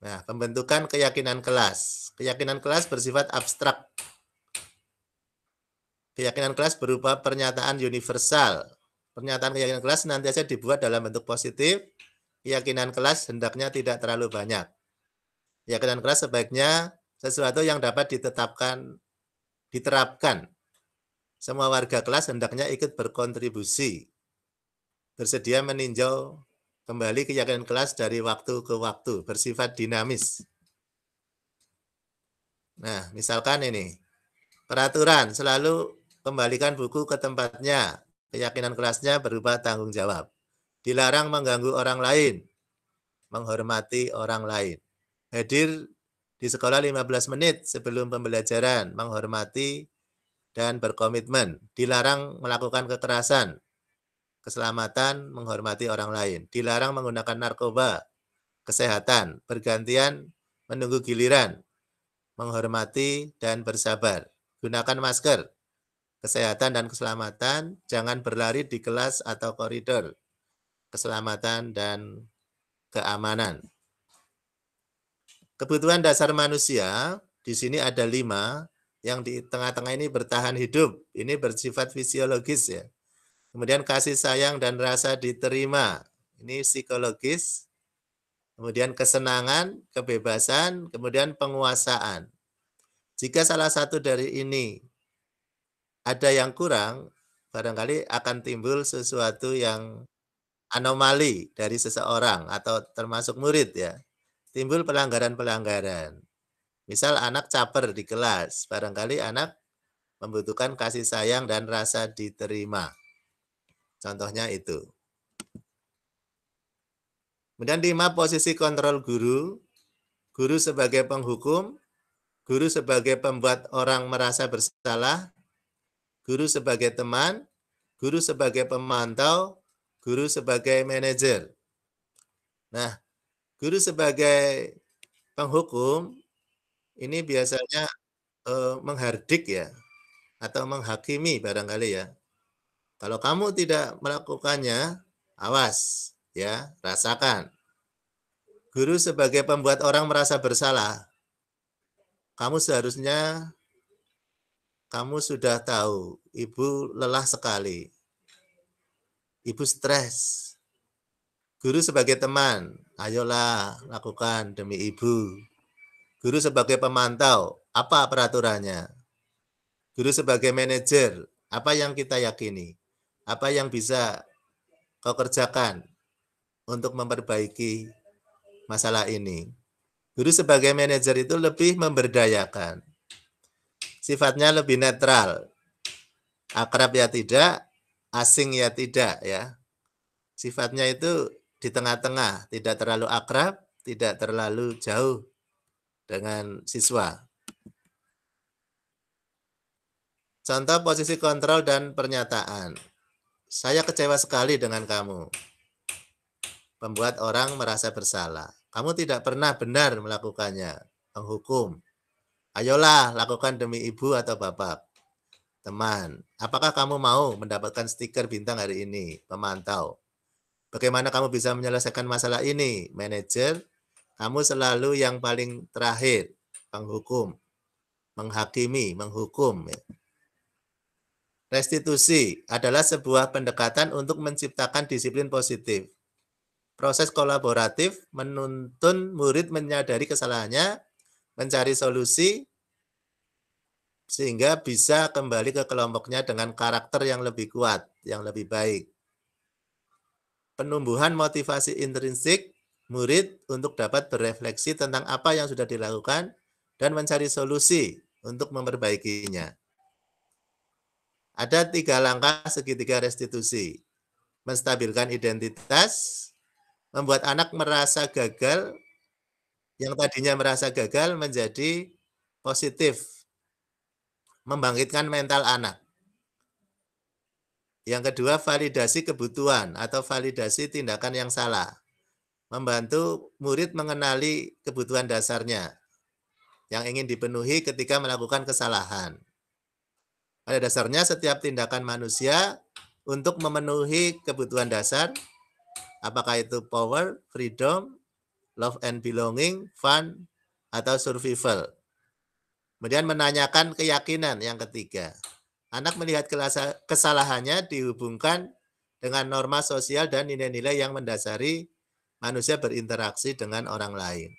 Nah, pembentukan keyakinan kelas. Keyakinan kelas bersifat abstrak. Keyakinan kelas berupa pernyataan universal. Pernyataan keyakinan kelas nanti saja dibuat dalam bentuk positif. Keyakinan kelas hendaknya tidak terlalu banyak. Keyakinan kelas sebaiknya sesuatu yang dapat ditetapkan, diterapkan. Semua warga kelas hendaknya ikut berkontribusi. Bersedia meninjau kembali keyakinan kelas dari waktu ke waktu, bersifat dinamis. Nah, misalkan ini, peraturan selalu kembalikan buku ke tempatnya, keyakinan kelasnya berupa tanggung jawab. Dilarang mengganggu orang lain, menghormati orang lain. Hadir di sekolah 15 menit sebelum pembelajaran, menghormati dan berkomitmen, dilarang melakukan kekerasan, keselamatan, menghormati orang lain, dilarang menggunakan narkoba, kesehatan, bergantian menunggu giliran, menghormati dan bersabar, gunakan masker, kesehatan dan keselamatan, jangan berlari di kelas atau koridor, keselamatan dan keamanan. Kebutuhan dasar manusia, di sini ada lima, yang di tengah-tengah ini bertahan hidup. Ini bersifat fisiologis ya. Kemudian kasih sayang dan rasa diterima. Ini psikologis. Kemudian kesenangan, kebebasan, kemudian penguasaan. Jika salah satu dari ini ada yang kurang, barangkali akan timbul sesuatu yang anomali dari seseorang atau termasuk murid ya timbul pelanggaran-pelanggaran. Misal anak caper di kelas, barangkali anak membutuhkan kasih sayang dan rasa diterima. Contohnya itu. Kemudian lima posisi kontrol guru, guru sebagai penghukum, guru sebagai pembuat orang merasa bersalah, guru sebagai teman, guru sebagai pemantau, guru sebagai manajer. Nah, Guru sebagai penghukum ini biasanya eh, menghardik ya atau menghakimi barangkali ya. Kalau kamu tidak melakukannya, awas ya, rasakan. Guru sebagai pembuat orang merasa bersalah. Kamu seharusnya kamu sudah tahu, ibu lelah sekali. Ibu stres. Guru sebagai teman, ayolah lakukan demi ibu. Guru sebagai pemantau, apa peraturannya? Guru sebagai manajer, apa yang kita yakini? Apa yang bisa kau kerjakan untuk memperbaiki masalah ini? Guru sebagai manajer itu lebih memberdayakan. Sifatnya lebih netral. Akrab ya tidak, asing ya tidak ya. Sifatnya itu di tengah-tengah, tidak terlalu akrab, tidak terlalu jauh dengan siswa. Contoh posisi kontrol dan pernyataan. Saya kecewa sekali dengan kamu. pembuat orang merasa bersalah. Kamu tidak pernah benar melakukannya. menghukum Ayolah, lakukan demi ibu atau bapak. Teman, apakah kamu mau mendapatkan stiker bintang hari ini? Pemantau. Bagaimana kamu bisa menyelesaikan masalah ini? Manajer, kamu selalu yang paling terakhir, penghukum, menghakimi, menghukum. Ya. Restitusi adalah sebuah pendekatan untuk menciptakan disiplin positif. Proses kolaboratif menuntun murid menyadari kesalahannya, mencari solusi, sehingga bisa kembali ke kelompoknya dengan karakter yang lebih kuat, yang lebih baik penumbuhan motivasi intrinsik murid untuk dapat berefleksi tentang apa yang sudah dilakukan dan mencari solusi untuk memperbaikinya. Ada tiga langkah segitiga restitusi. Menstabilkan identitas, membuat anak merasa gagal, yang tadinya merasa gagal menjadi positif, membangkitkan mental anak. Yang kedua, validasi kebutuhan atau validasi tindakan yang salah. Membantu murid mengenali kebutuhan dasarnya yang ingin dipenuhi ketika melakukan kesalahan. Pada dasarnya, setiap tindakan manusia untuk memenuhi kebutuhan dasar, apakah itu power, freedom, love and belonging, fun, atau survival. Kemudian menanyakan keyakinan yang ketiga. Anak melihat kesalahannya dihubungkan dengan norma sosial dan nilai-nilai yang mendasari manusia berinteraksi dengan orang lain.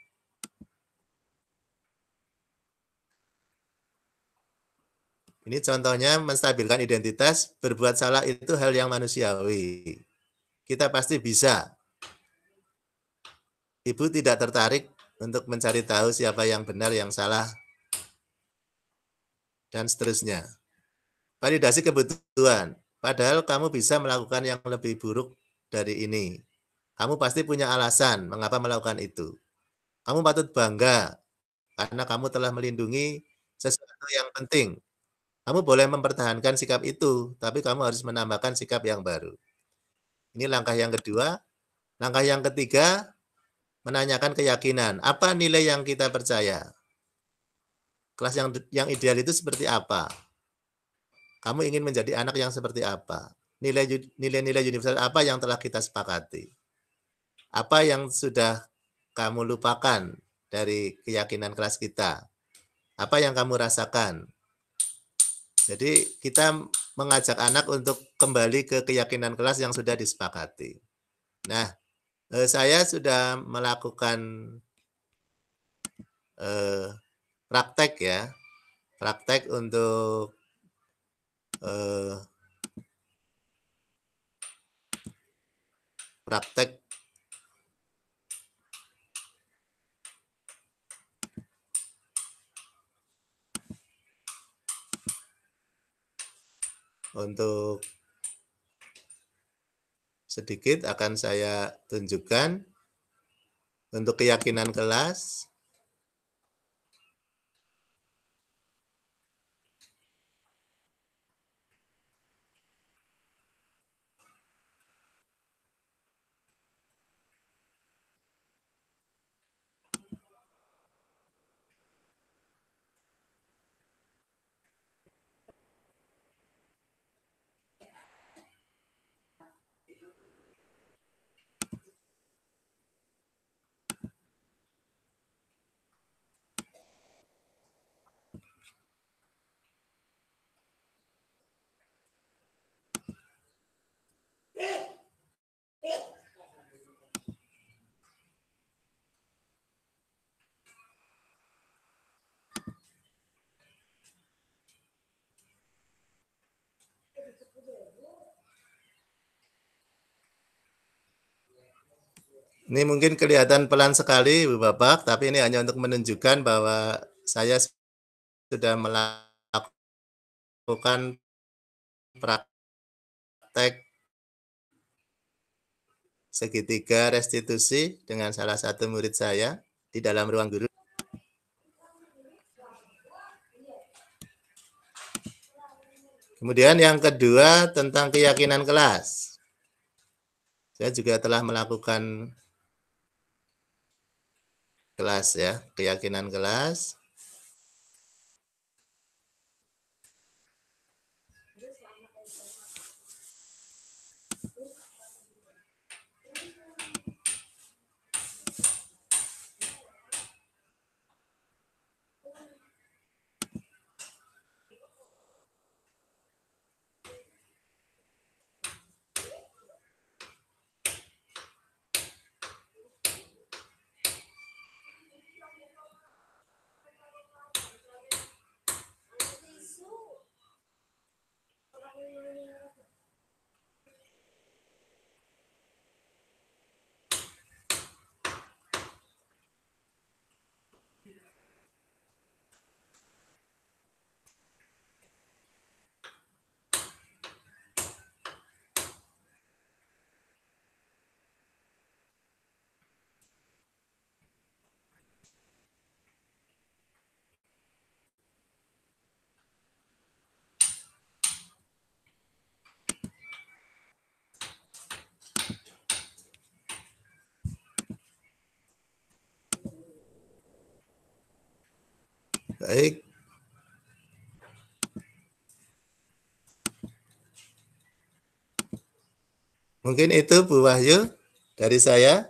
Ini contohnya menstabilkan identitas, berbuat salah itu hal yang manusiawi. Kita pasti bisa. Ibu tidak tertarik untuk mencari tahu siapa yang benar, yang salah, dan seterusnya validasi kebutuhan. Padahal kamu bisa melakukan yang lebih buruk dari ini. Kamu pasti punya alasan mengapa melakukan itu. Kamu patut bangga karena kamu telah melindungi sesuatu yang penting. Kamu boleh mempertahankan sikap itu, tapi kamu harus menambahkan sikap yang baru. Ini langkah yang kedua. Langkah yang ketiga, menanyakan keyakinan. Apa nilai yang kita percaya? Kelas yang yang ideal itu seperti apa? Kamu ingin menjadi anak yang seperti apa? Nilai-nilai universal apa yang telah kita sepakati? Apa yang sudah kamu lupakan dari keyakinan kelas kita? Apa yang kamu rasakan? Jadi kita mengajak anak untuk kembali ke keyakinan kelas yang sudah disepakati. Nah, eh, saya sudah melakukan eh, praktek ya, praktek untuk eh, praktek untuk sedikit akan saya tunjukkan untuk keyakinan kelas Ini mungkin kelihatan pelan sekali, Bu Bapak, tapi ini hanya untuk menunjukkan bahwa saya sudah melakukan praktek segitiga restitusi dengan salah satu murid saya di dalam ruang guru. Kemudian yang kedua tentang keyakinan kelas. Saya juga telah melakukan kelas ya, keyakinan kelas. Baik. Mungkin itu Bu Wahyu dari saya.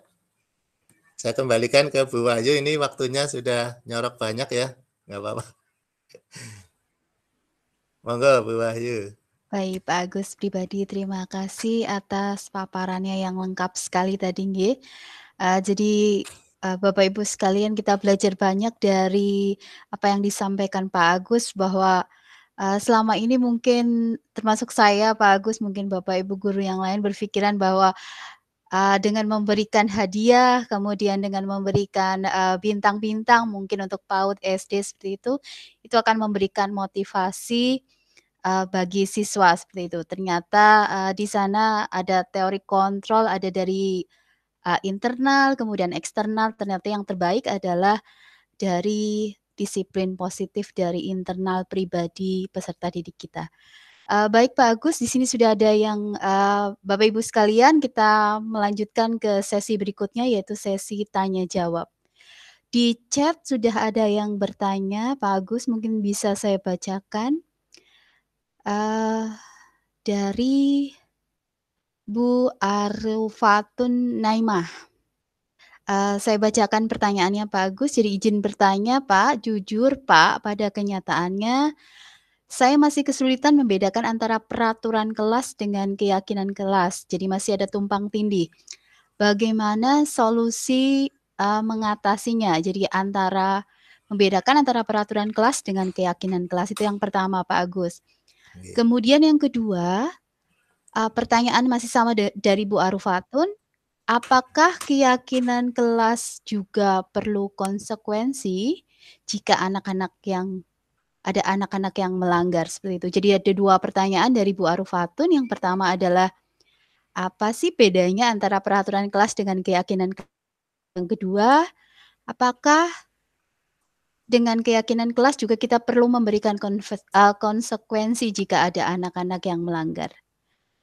Saya kembalikan ke Bu Wahyu. Ini waktunya sudah nyorok banyak ya. Nggak apa-apa. Monggo Bu Wahyu. Baik Pak Agus pribadi terima kasih atas paparannya yang lengkap sekali tadi Uh, jadi Eh, Bapak Ibu sekalian kita belajar banyak dari apa yang disampaikan Pak Agus bahwa eh, selama ini mungkin termasuk saya Pak Agus mungkin Bapak Ibu guru yang lain berpikiran bahwa eh, dengan memberikan hadiah, kemudian dengan memberikan bintang-bintang mungkin untuk PAUD SD seperti itu, itu akan memberikan motivasi bagi siswa seperti itu. Ternyata di sana ada teori kontrol, ada dari uh, internal kemudian eksternal ternyata yang terbaik adalah dari disiplin positif dari internal pribadi peserta didik kita. Uh, baik Pak Agus, di sini sudah ada yang uh, Bapak Ibu sekalian kita melanjutkan ke sesi berikutnya yaitu sesi tanya jawab. Di chat sudah ada yang bertanya, Pak Agus mungkin bisa saya bacakan. Uh, dari Bu Arufatun Naimah. Uh, saya bacakan pertanyaannya Pak Agus. Jadi izin bertanya Pak, jujur Pak, pada kenyataannya saya masih kesulitan membedakan antara peraturan kelas dengan keyakinan kelas. Jadi masih ada tumpang tindih. Bagaimana solusi uh, mengatasinya? Jadi antara membedakan antara peraturan kelas dengan keyakinan kelas itu yang pertama Pak Agus. Iya. Kemudian yang kedua, Uh, pertanyaan masih sama dari Bu Arufatun. Apakah keyakinan kelas juga perlu konsekuensi jika anak-anak yang ada anak-anak yang melanggar seperti itu? Jadi ada dua pertanyaan dari Bu Arufatun. Yang pertama adalah apa sih bedanya antara peraturan kelas dengan keyakinan kelas? Yang kedua, apakah dengan keyakinan kelas juga kita perlu memberikan eh, konsekuensi jika ada anak-anak yang melanggar?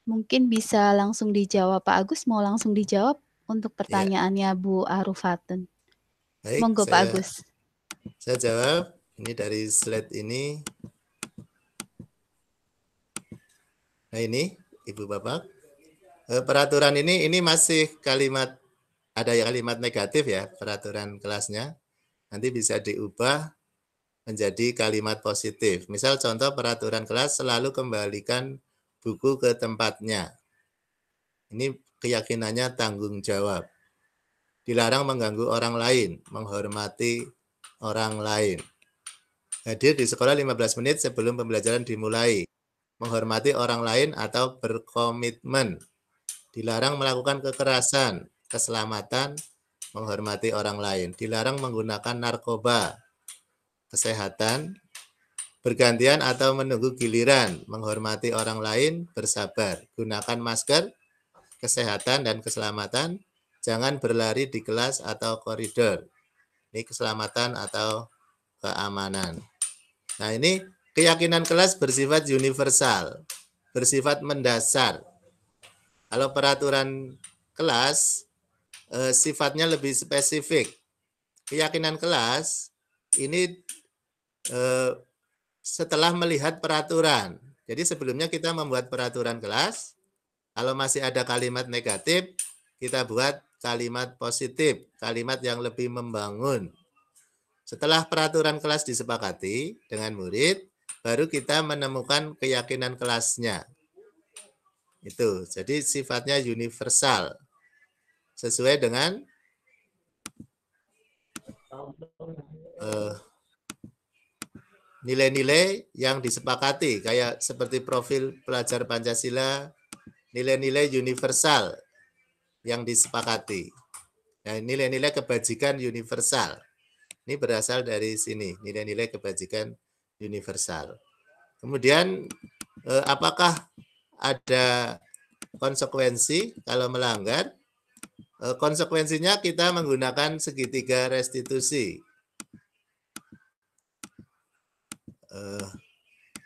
Mungkin bisa langsung dijawab Pak Agus mau langsung dijawab untuk iya. pertanyaannya ya. Bu Arufatun. Baik, Monggo saya, Pak Agus. Saya jawab ini dari slide ini. Nah ini Ibu Bapak eh, peraturan ini ini masih kalimat ada ya kalimat negatif ya peraturan kelasnya nanti bisa diubah menjadi kalimat positif. Misal contoh peraturan kelas selalu kembalikan buku ke tempatnya. Ini keyakinannya tanggung jawab. Dilarang mengganggu orang lain, menghormati orang lain. Hadir di sekolah 15 menit sebelum pembelajaran dimulai. Menghormati orang lain atau berkomitmen. Dilarang melakukan kekerasan, keselamatan, menghormati orang lain. Dilarang menggunakan narkoba, kesehatan, bergantian atau menunggu giliran, menghormati orang lain, bersabar, gunakan masker, kesehatan dan keselamatan, jangan berlari di kelas atau koridor. Ini keselamatan atau keamanan. Nah ini keyakinan kelas bersifat universal, bersifat mendasar. Kalau peraturan kelas eh, sifatnya lebih spesifik. Keyakinan kelas ini eh, setelah melihat peraturan. Jadi sebelumnya kita membuat peraturan kelas, kalau masih ada kalimat negatif, kita buat kalimat positif, kalimat yang lebih membangun. Setelah peraturan kelas disepakati dengan murid, baru kita menemukan keyakinan kelasnya. Itu, jadi sifatnya universal. Sesuai dengan uh, nilai-nilai yang disepakati kayak seperti profil pelajar Pancasila, nilai-nilai universal yang disepakati. Nah, nilai-nilai kebajikan universal. Ini berasal dari sini, nilai-nilai kebajikan universal. Kemudian eh, apakah ada konsekuensi kalau melanggar? Eh, konsekuensinya kita menggunakan segitiga restitusi Eh,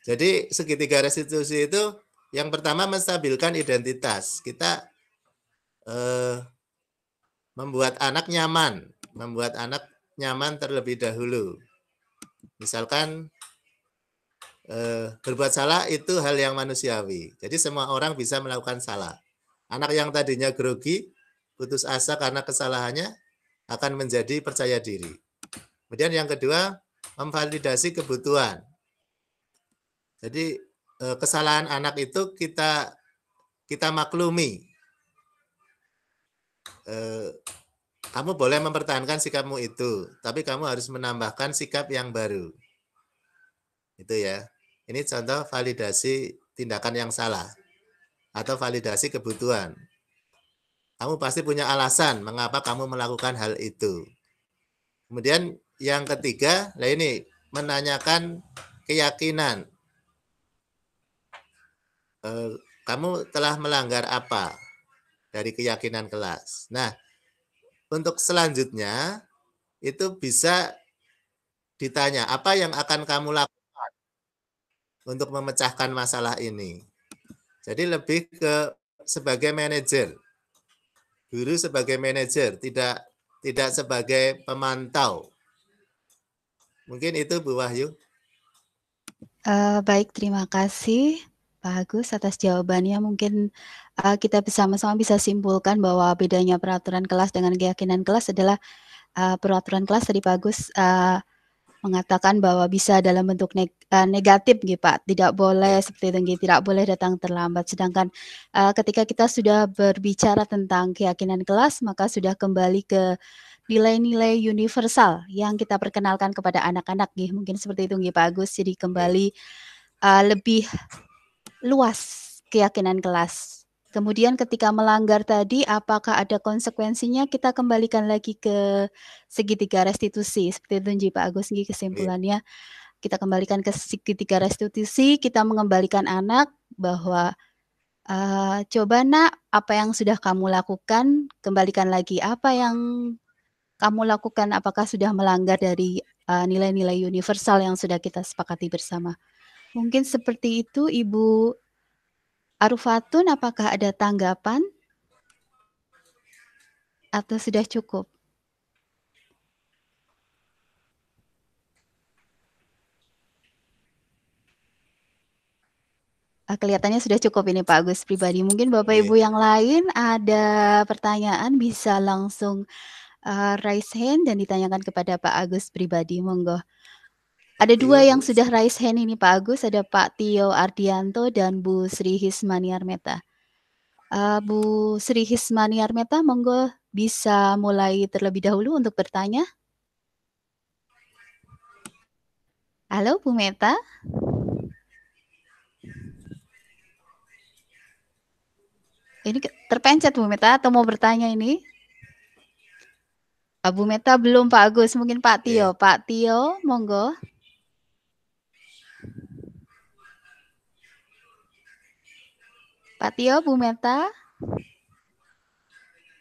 jadi segitiga restitusi itu yang pertama menstabilkan identitas. Kita eh, membuat anak nyaman, membuat anak nyaman terlebih dahulu. Misalkan eh, berbuat salah itu hal yang manusiawi. Jadi semua orang bisa melakukan salah. Anak yang tadinya grogi, putus asa karena kesalahannya akan menjadi percaya diri. Kemudian yang kedua, memvalidasi kebutuhan. Jadi eh, kesalahan anak itu kita kita maklumi. Eh, kamu boleh mempertahankan sikapmu itu, tapi kamu harus menambahkan sikap yang baru. Itu ya. Ini contoh validasi tindakan yang salah atau validasi kebutuhan. Kamu pasti punya alasan mengapa kamu melakukan hal itu. Kemudian yang ketiga, nah ini menanyakan keyakinan Eh, kamu telah melanggar apa dari keyakinan kelas. Nah, untuk selanjutnya itu bisa ditanya apa yang akan kamu lakukan untuk memecahkan masalah ini. Jadi lebih ke sebagai manajer. Guru sebagai manajer, tidak tidak sebagai pemantau. Mungkin itu Bu Wahyu. Uh, baik, terima kasih. Pak Agus atas jawabannya. Mungkin uh, kita bersama-sama bisa simpulkan bahwa bedanya peraturan kelas dengan keyakinan kelas adalah uh, peraturan kelas tadi Pak Agus uh, eh, mengatakan bahwa bisa dalam bentuk neg negatif gitu Pak, tidak boleh iya. seperti itu, gitu. tidak boleh datang terlambat. Sedangkan uh, ketika kita sudah berbicara tentang keyakinan kelas, maka sudah kembali ke nilai-nilai universal yang kita perkenalkan kepada anak-anak gitu. Mungkin seperti itu gitu Pak Agus. Jadi iya. kembali uh, lebih luas keyakinan kelas. Kemudian ketika melanggar tadi, apakah ada konsekuensinya? Kita kembalikan lagi ke segitiga restitusi. Seperti itu, Pak Agus, ini kesimpulannya. Kita kembalikan ke segitiga restitusi, kita mengembalikan anak bahwa uh, coba nak apa yang sudah kamu lakukan, kembalikan lagi apa yang kamu lakukan, apakah sudah melanggar dari eh, nilai-nilai uh, nilai -nilai universal yang sudah kita sepakati bersama. Mungkin seperti itu Ibu Arufatun, apakah ada tanggapan? Atau sudah cukup? Ah, kelihatannya sudah cukup ini Pak Agus pribadi. Mungkin Bapak iya. Ibu yang lain ada pertanyaan bisa langsung uh, raise hand dan ditanyakan kepada Pak Agus pribadi. Monggo. Ada dua yang sudah raise hand ini Pak Agus, ada Pak Tio Ardianto dan Bu Sri Hismani Armeta. Uh, Bu Sri Hismani Armeta, monggo bisa mulai terlebih dahulu untuk bertanya. Halo Bu Meta. Ini terpencet Bu Meta atau mau bertanya ini? Eh, Bu Meta belum Pak Agus, mungkin Pak iya. Tio. Yeah. Pak Tio, monggo. Pak Tio, Bu Meta.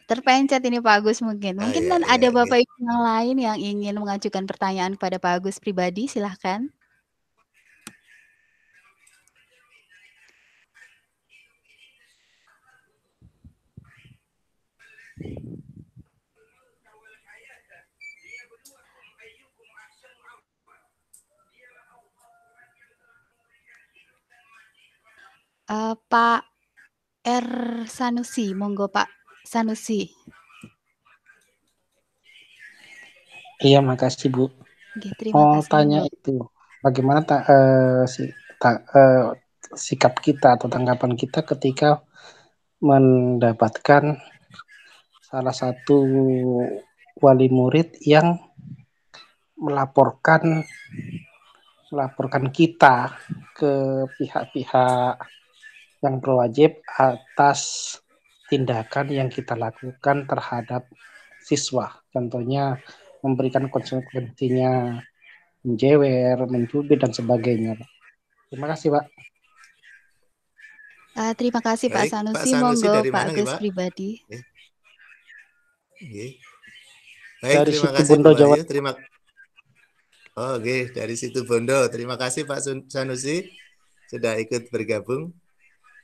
Terpencet ini Pak Agus mungkin. Ah, mungkin ah, iya, ada iya, Bapak iya. Ibu yang lain yang ingin mengajukan pertanyaan kepada Pak Agus pribadi, silahkan. Uh, Pak R Sanusi, monggo Pak Sanusi. Iya, makasih Bu. Oke, oh, kasih, tanya itu, bagaimana ta, uh, si, ta, uh, sikap kita atau tanggapan kita ketika mendapatkan salah satu wali murid yang melaporkan melaporkan kita ke pihak-pihak yang berwajib atas tindakan yang kita lakukan terhadap siswa. Contohnya memberikan konsekuensinya menjewer, mencubit dan sebagainya. Terima kasih, Pak. Uh, terima kasih Baik, Pak Sanusi, Pak Sanusi monggo Pak Agus pribadi. Okay. Okay. Baik, dari terima kasih Bondo, Pak Jawa. Terima Oh, oke, okay. dari situ Bondo. Terima kasih Pak Sanusi sudah ikut bergabung.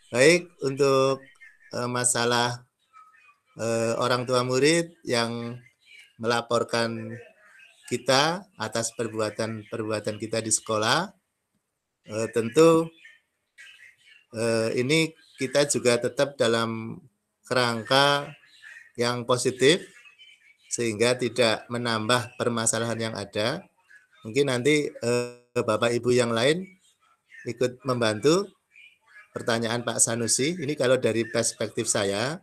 Baik, untuk uh, masalah uh, orang tua murid yang melaporkan kita atas perbuatan-perbuatan kita di sekolah, uh, tentu uh, ini kita juga tetap dalam kerangka yang positif, sehingga tidak menambah permasalahan yang ada. Mungkin nanti uh, Bapak Ibu yang lain ikut membantu pertanyaan Pak Sanusi. Ini kalau dari perspektif saya,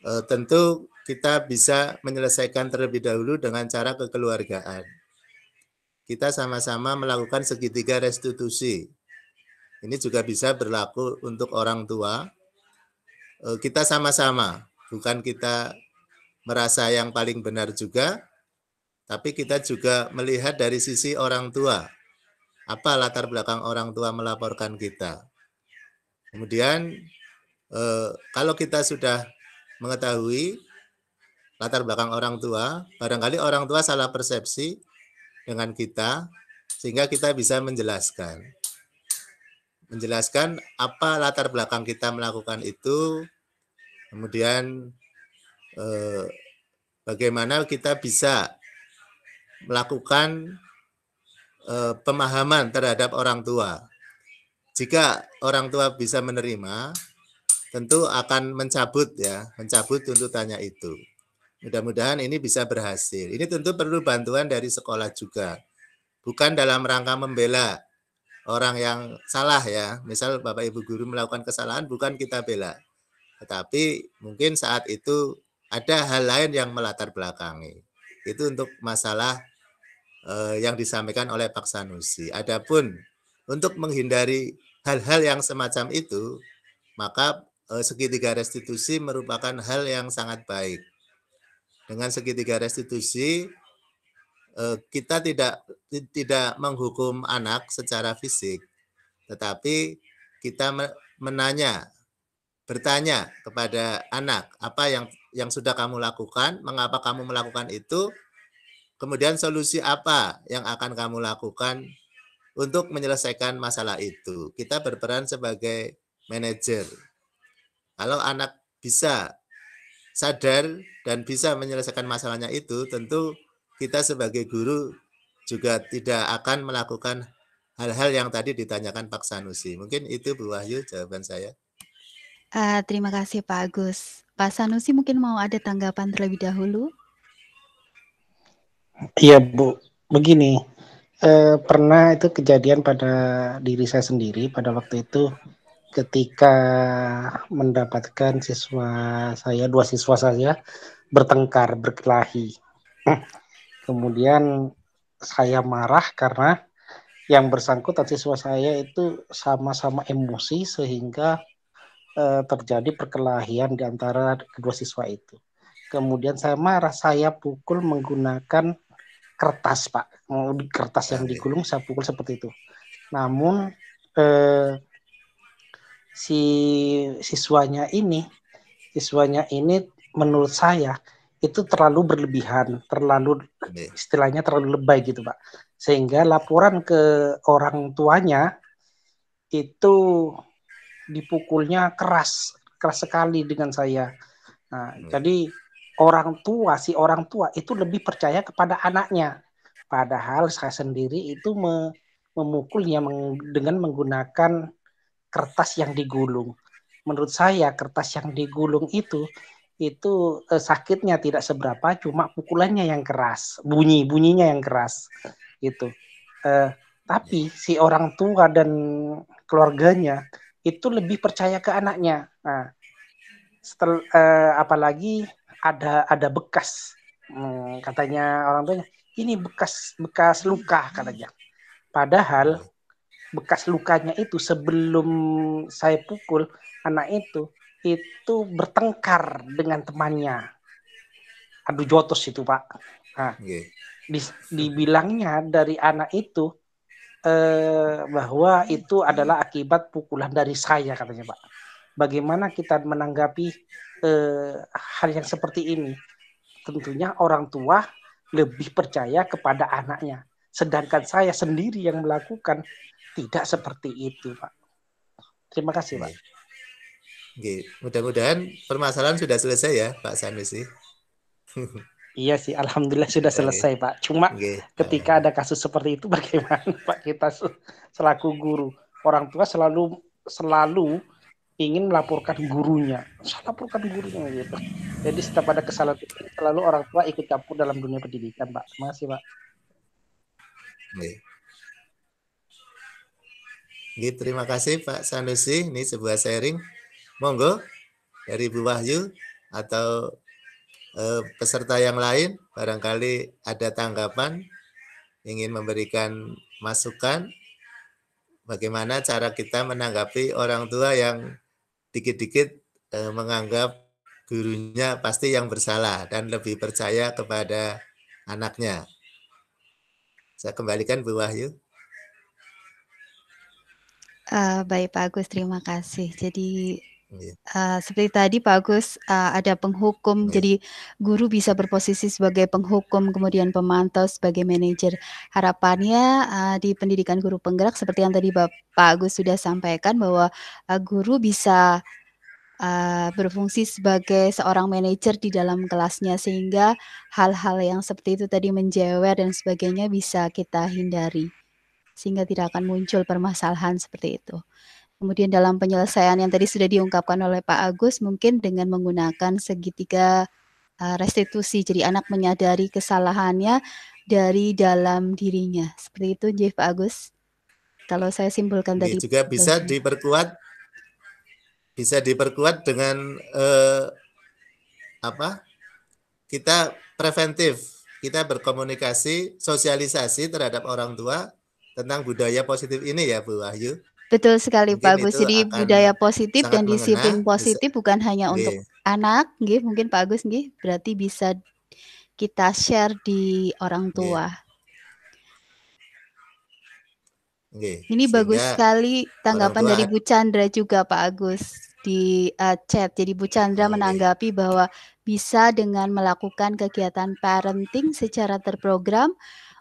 eh, tentu kita bisa menyelesaikan terlebih dahulu dengan cara kekeluargaan. Kita sama-sama melakukan segitiga restitusi. Ini juga bisa berlaku untuk orang tua. Eh, kita sama-sama, bukan kita merasa yang paling benar juga, tapi kita juga melihat dari sisi orang tua. Apa latar belakang orang tua melaporkan kita? Kemudian eh, kalau kita sudah mengetahui latar belakang orang tua, barangkali orang tua salah persepsi dengan kita sehingga kita bisa menjelaskan. Menjelaskan apa latar belakang kita melakukan itu, kemudian eh, bagaimana kita bisa melakukan eh, pemahaman terhadap orang tua jika orang tua bisa menerima, tentu akan mencabut ya, mencabut tuntutannya itu. Mudah-mudahan ini bisa berhasil. Ini tentu perlu bantuan dari sekolah juga. Bukan dalam rangka membela orang yang salah ya. Misal Bapak Ibu guru melakukan kesalahan bukan kita bela. Tetapi mungkin saat itu ada hal lain yang melatar belakangi. Itu untuk masalah eh, yang disampaikan oleh Pak Sanusi. Adapun untuk menghindari hal-hal yang semacam itu, maka eh, segitiga restitusi merupakan hal yang sangat baik. Dengan segitiga restitusi, eh, kita tidak tidak menghukum anak secara fisik, tetapi kita menanya, bertanya kepada anak apa yang yang sudah kamu lakukan, mengapa kamu melakukan itu, kemudian solusi apa yang akan kamu lakukan untuk menyelesaikan masalah itu. Kita berperan sebagai manajer. Kalau anak bisa sadar dan bisa menyelesaikan masalahnya itu, tentu kita sebagai guru juga tidak akan melakukan hal-hal yang tadi ditanyakan Pak Sanusi. Mungkin itu Bu Wahyu jawaban saya. Uh, terima kasih Pak Agus. Pak Sanusi mungkin mau ada tanggapan terlebih dahulu. Iya Bu, begini eh, pernah itu kejadian pada diri saya sendiri pada waktu itu ketika mendapatkan siswa saya dua siswa saya bertengkar berkelahi kemudian saya marah karena yang bersangkutan siswa saya itu sama-sama emosi sehingga eh, terjadi perkelahian di antara kedua siswa itu. Kemudian saya marah, saya pukul menggunakan kertas, Pak mau eh, di kertas yang digulung saya pukul seperti itu. Namun eh, si siswanya ini, siswanya ini menurut saya itu terlalu berlebihan, terlalu istilahnya terlalu lebay gitu pak, sehingga laporan ke orang tuanya itu dipukulnya keras, keras sekali dengan saya. Nah, hmm. jadi orang tua si orang tua itu lebih percaya kepada anaknya Padahal saya sendiri itu me memukulnya meng dengan menggunakan kertas yang digulung. Menurut saya kertas yang digulung itu itu eh, sakitnya tidak seberapa, cuma pukulannya yang keras, bunyi bunyinya yang keras itu. Eh, tapi si orang tua dan keluarganya itu lebih percaya ke anaknya. Nah, setel, eh, apalagi ada ada bekas hmm, katanya orang tuanya ini bekas bekas luka katanya. Padahal bekas lukanya itu sebelum saya pukul anak itu itu bertengkar dengan temannya. Aduh jotos itu pak. Nah, di, dibilangnya dari anak itu eh, bahwa itu adalah akibat pukulan dari saya katanya pak. Bagaimana kita menanggapi eh, hal yang seperti ini? Tentunya orang tua lebih percaya kepada anaknya. Sedangkan saya sendiri yang melakukan tidak seperti itu, Pak. Terima kasih, Pak. Oke, mudah-mudahan permasalahan sudah selesai ya, Pak Sanusi. Iya sih, alhamdulillah sudah selesai, Pak. Cuma Oke. ketika ada kasus seperti itu bagaimana Pak kita selaku guru, orang tua selalu selalu ingin melaporkan gurunya saya laporkan gurunya gitu jadi setiap ada kesalahan selalu orang tua ikut campur dalam dunia pendidikan pak masih pak Oke. Oke, terima kasih Pak Sanusi ini sebuah sharing monggo dari Bu Wahyu atau eh, peserta yang lain barangkali ada tanggapan ingin memberikan masukan bagaimana cara kita menanggapi orang tua yang dikit-dikit eh, menganggap gurunya pasti yang bersalah dan lebih percaya kepada anaknya. Saya kembalikan Bu Wahyu. Uh, baik Pak Agus, terima kasih. Jadi uh, seperti tadi Pak Agus uh, ada penghukum, yeah. jadi guru bisa berposisi sebagai penghukum, kemudian pemantau sebagai manajer. Harapannya uh, di pendidikan guru penggerak seperti yang tadi Bapak, Pak Agus sudah sampaikan bahwa uh, guru bisa uh, berfungsi sebagai seorang manajer di dalam kelasnya sehingga hal-hal yang seperti itu tadi menjewer dan sebagainya bisa kita hindari sehingga tidak akan muncul permasalahan seperti itu. Kemudian dalam penyelesaian yang tadi sudah diungkapkan oleh Pak Agus, mungkin dengan menggunakan segitiga e, restitusi, jadi anak menyadari kesalahannya dari dalam dirinya. Seperti itu, Jeff Pak Agus. Kalau saya simpulkan Ini tadi. Juga bisa diperkuat, bisa diperkuat dengan eh, apa? Kita preventif, kita berkomunikasi, sosialisasi terhadap orang tua tentang budaya positif ini ya Bu Wahyu. Betul sekali Pak Agus. Jadi budaya positif dan disiplin mengena, positif bisa, bukan hanya iya. untuk anak, nggih, mungkin Pak Agus nggih berarti bisa kita share di orang iya. tua. Ini Sehingga bagus sekali tanggapan dari Bu Chandra juga Pak Agus di uh, chat. Jadi Bu Chandra iya. menanggapi bahwa bisa dengan melakukan kegiatan parenting secara terprogram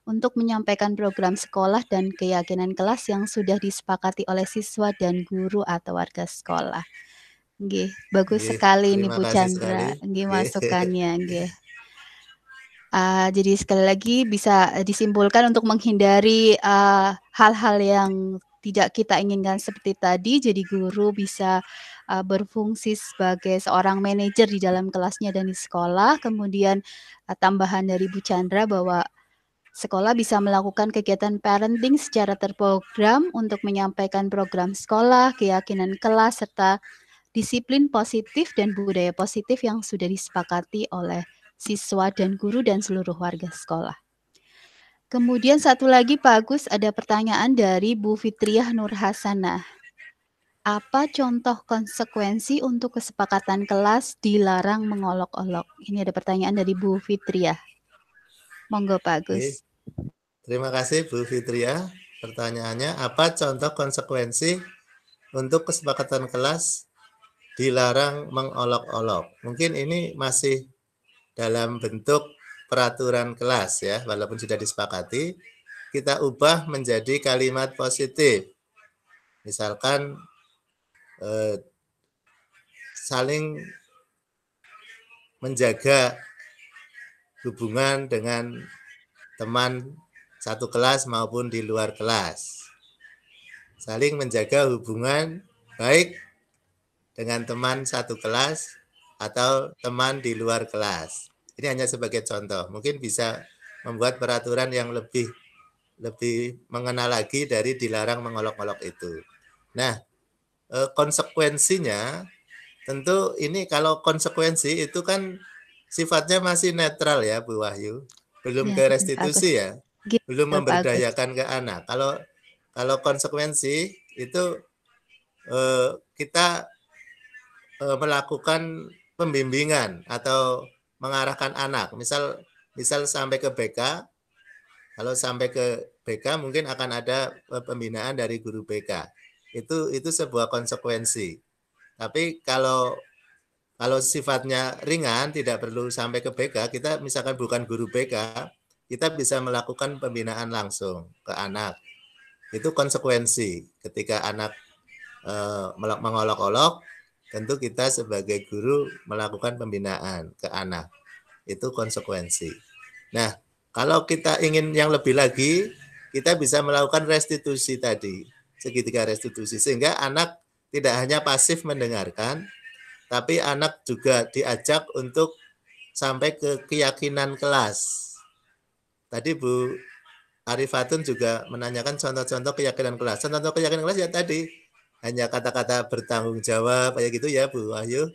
untuk menyampaikan program sekolah dan keyakinan kelas yang sudah disepakati oleh siswa dan guru atau warga sekolah. Gih, bagus Gih, sekali ini Bu Chandra, nggih masukannya nggih. Uh, jadi sekali lagi bisa disimpulkan untuk menghindari ah, hal-hal uh, yang tidak kita inginkan seperti tadi. Jadi guru bisa uh, berfungsi sebagai seorang manajer di dalam kelasnya dan di sekolah. Kemudian uh, tambahan dari Bu Chandra bahwa Sekolah bisa melakukan kegiatan parenting secara terprogram untuk menyampaikan program sekolah, keyakinan kelas, serta disiplin positif dan budaya positif yang sudah disepakati oleh siswa dan guru dan seluruh warga sekolah. Kemudian satu lagi Pak Agus ada pertanyaan dari Bu Fitriah Nurhasana. Apa contoh konsekuensi untuk kesepakatan kelas dilarang mengolok-olok? Ini ada pertanyaan dari Bu Fitriah. Monggo Pak Gus. Terima kasih Bu Fitria. Pertanyaannya, apa contoh konsekuensi untuk kesepakatan kelas dilarang mengolok-olok? Mungkin ini masih dalam bentuk peraturan kelas ya, walaupun sudah disepakati, kita ubah menjadi kalimat positif. Misalkan eh, saling menjaga hubungan dengan teman satu kelas maupun di luar kelas. Saling menjaga hubungan baik dengan teman satu kelas atau teman di luar kelas. Ini hanya sebagai contoh. Mungkin bisa membuat peraturan yang lebih lebih mengenal lagi dari dilarang mengolok-olok itu. Nah, eh, konsekuensinya tentu ini kalau konsekuensi itu kan sifatnya masih netral ya Bu Wahyu. Belum ya, ke restitusi ya. Gitu, belum memberdayakan ke anak. Kalau kalau konsekuensi itu eh, kita eh, melakukan pembimbingan atau mengarahkan anak. Misal misal sampai ke BK, kalau sampai ke BK mungkin akan ada eh, pembinaan dari guru BK. Itu itu sebuah konsekuensi. Tapi kalau kalau sifatnya ringan tidak perlu sampai ke BK, kita misalkan bukan guru BK, kita bisa melakukan pembinaan langsung ke anak. Itu konsekuensi ketika anak e, mengolok-olok, tentu kita sebagai guru melakukan pembinaan ke anak. Itu konsekuensi. Nah, kalau kita ingin yang lebih lagi, kita bisa melakukan restitusi tadi, segitiga restitusi sehingga anak tidak hanya pasif mendengarkan, tapi anak juga diajak untuk sampai ke keyakinan kelas. Tadi Bu Arifatun juga menanyakan contoh-contoh keyakinan kelas. Contoh keyakinan kelas ya tadi hanya kata-kata bertanggung jawab kayak gitu ya Bu Wahyu.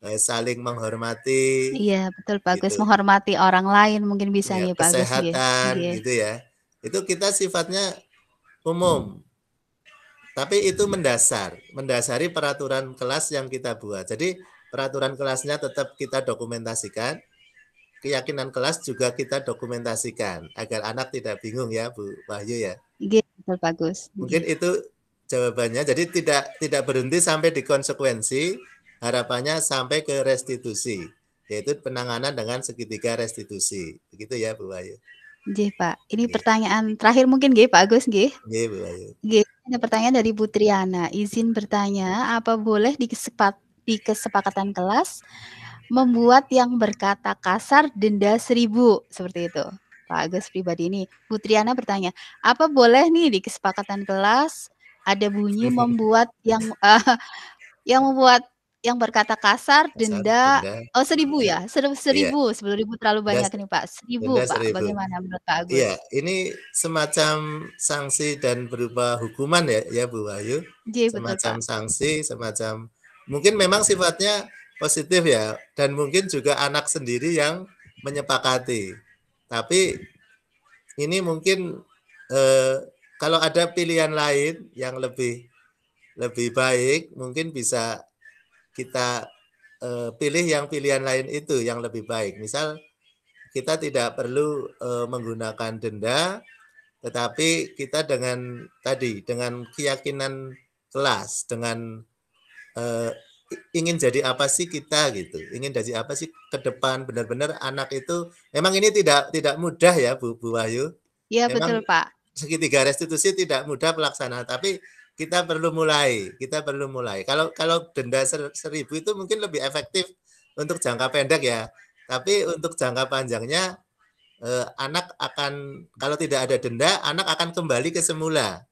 Eh, saling menghormati. Iya, betul bagus gitu. menghormati orang lain mungkin bisa iya, ya, ya kesehatan, ya. gitu ya. Itu kita sifatnya umum. Hmm tapi itu mendasar, mendasari peraturan kelas yang kita buat. Jadi peraturan kelasnya tetap kita dokumentasikan, keyakinan kelas juga kita dokumentasikan agar anak tidak bingung ya Bu Wahyu ya. Iya, bagus. Mungkin itu jawabannya. Jadi tidak tidak berhenti sampai di konsekuensi, harapannya sampai ke restitusi, yaitu penanganan dengan segitiga restitusi. Begitu ya Bu Wahyu. Gih, Pak. Ini Gih. pertanyaan terakhir mungkin Gih, Pak Agus Gih. Gih, Bu Wahyu. Gih. Ada pertanyaan dari Butriana. Izin bertanya, apa boleh di, kesepakatan kelas membuat yang berkata kasar denda seribu seperti itu? Pak Agus pribadi ini. Butriana bertanya, apa boleh nih di kesepakatan kelas ada bunyi membuat yang uh, yang membuat yang berkata kasar, denda, denda oh seribu hmm. ya seribu iya. seribu yeah. sebelum ribu terlalu banyak denda, nih pak seribu pak seribu. bagaimana menurut pak Agus? Iya ini semacam sanksi dan berupa hukuman ya ya Bu Wahyu yeah, iya, semacam betul, sanksi semacam mungkin memang sifatnya positif ya dan mungkin juga anak sendiri yang menyepakati tapi ini mungkin eh, kalau ada pilihan lain yang lebih lebih baik mungkin bisa kita uh, pilih yang pilihan lain itu yang lebih baik. Misal kita tidak perlu uh, menggunakan denda, tetapi kita dengan tadi dengan keyakinan kelas, dengan uh, ingin jadi apa sih kita gitu, ingin jadi apa sih ke depan benar-benar anak itu. Memang ini tidak tidak mudah ya Bu Bu Wahyu. Iya betul Pak. Segitiga restitusi tidak mudah pelaksanaan, tapi kita perlu mulai, kita perlu mulai. Kalau kalau denda ser, seribu itu mungkin lebih efektif untuk jangka pendek ya. Tapi untuk jangka panjangnya eh, anak akan kalau tidak ada denda, anak akan kembali ke semula.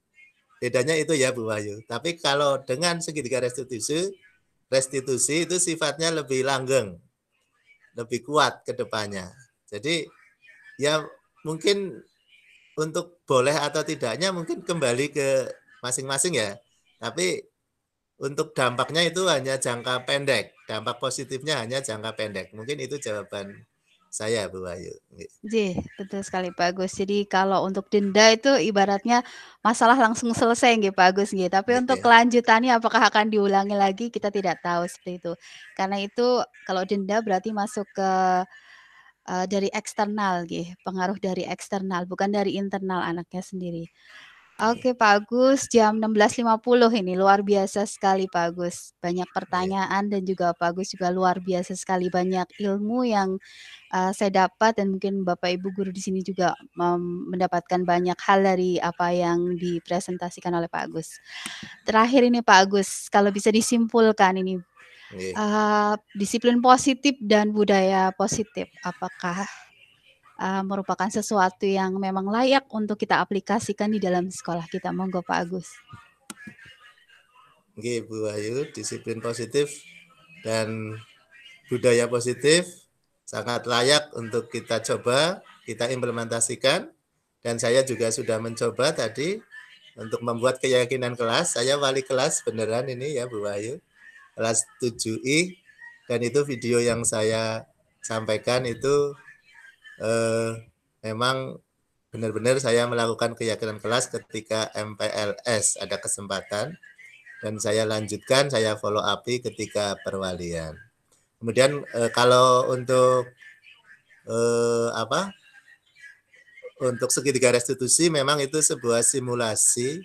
Bedanya itu ya Bu Wahyu. Tapi kalau dengan segitiga restitusi, restitusi itu sifatnya lebih langgeng, lebih kuat ke depannya. Jadi ya mungkin untuk boleh atau tidaknya mungkin kembali ke masing-masing ya. Tapi untuk dampaknya itu hanya jangka pendek. Dampak positifnya hanya jangka pendek. Mungkin itu jawaban saya Bu Ayu. Ji, betul sekali Pak Agus. Jadi kalau untuk denda itu ibaratnya masalah langsung selesai nggih Pak Agus nggih. Tapi untuk kelanjutannya apakah akan diulangi lagi kita tidak tahu seperti itu. Karena itu kalau denda berarti masuk ke uh, dari eksternal gitu pengaruh dari eksternal bukan dari internal anaknya sendiri. Oke Pak Agus, jam 16.50 ini luar biasa sekali Pak Agus. Banyak iya. pertanyaan dan juga Pak Agus juga luar biasa sekali banyak ilmu yang uh, saya dapat dan mungkin Bapak Ibu guru di sini juga um, mendapatkan banyak hal dari apa yang dipresentasikan oleh Pak Agus. Terakhir ini Pak Agus, kalau bisa disimpulkan ini uh, disiplin positif dan budaya positif, apakah uh, merupakan sesuatu yang memang layak untuk kita aplikasikan di dalam sekolah kita. Monggo Pak Agus. Oke, Bu Ayu, disiplin positif dan budaya positif sangat layak untuk kita coba, kita implementasikan. Dan saya juga sudah mencoba tadi untuk membuat keyakinan kelas. Saya wali kelas beneran ini ya Bu Ayu kelas 7I. Dan itu video yang saya sampaikan itu eh, memang benar-benar saya melakukan keyakinan kelas ketika MPLS ada kesempatan dan saya lanjutkan saya follow up ketika perwalian. Kemudian eh, kalau untuk eh, apa? Untuk segitiga restitusi memang itu sebuah simulasi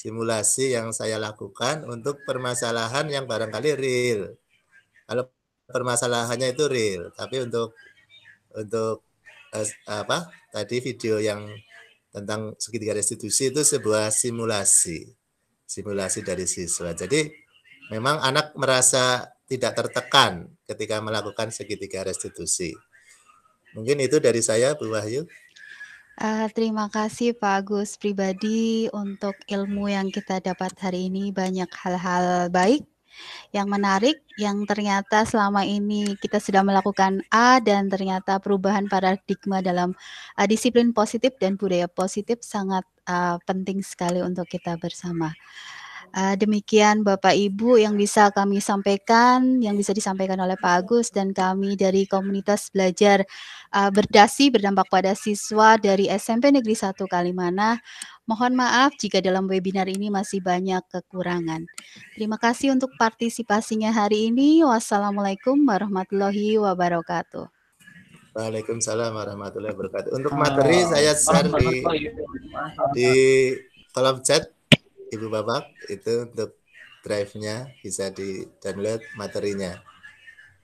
simulasi yang saya lakukan untuk permasalahan yang barangkali real. Kalau permasalahannya itu real, tapi untuk untuk eh, apa tadi video yang tentang segitiga restitusi itu sebuah simulasi simulasi dari siswa jadi memang anak merasa tidak tertekan ketika melakukan segitiga restitusi mungkin itu dari saya Bu Wahyu Uh, terima kasih Pak Agus pribadi untuk ilmu yang kita dapat hari ini banyak hal-hal baik yang menarik, yang ternyata selama ini kita sudah melakukan A dan ternyata perubahan paradigma dalam uh, disiplin positif dan budaya positif sangat uh, penting sekali untuk kita bersama. Uh, demikian Bapak Ibu yang bisa kami sampaikan, yang bisa disampaikan oleh Pak Agus dan kami dari komunitas belajar uh, berdasi berdampak pada siswa dari SMP Negeri 1 Kalimana. Mohon maaf jika dalam webinar ini masih banyak kekurangan. Terima kasih untuk partisipasinya hari ini. Wassalamualaikum warahmatullahi wabarakatuh. Waalaikumsalam warahmatullahi wabarakatuh. Untuk ah, materi saya share di, di kolom chat Ibu Bapak itu untuk drive-nya bisa di-download materinya.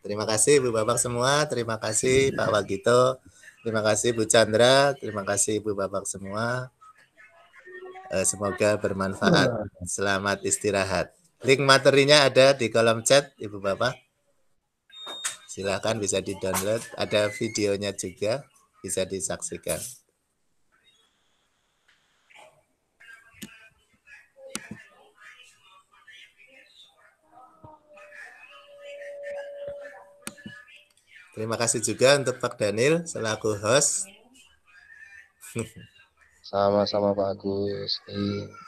Terima kasih Ibu Bapak semua, terima kasih Pak Wagito, terima kasih Bu Chandra, terima kasih Ibu Bapak semua. Eh, semoga bermanfaat. Selamat istirahat. Link materinya ada di kolom chat Ibu Bapak. Silakan bisa di-download. Ada videonya juga bisa disaksikan. Terima kasih juga untuk Pak Daniel selaku host. Sama-sama Pak Agus.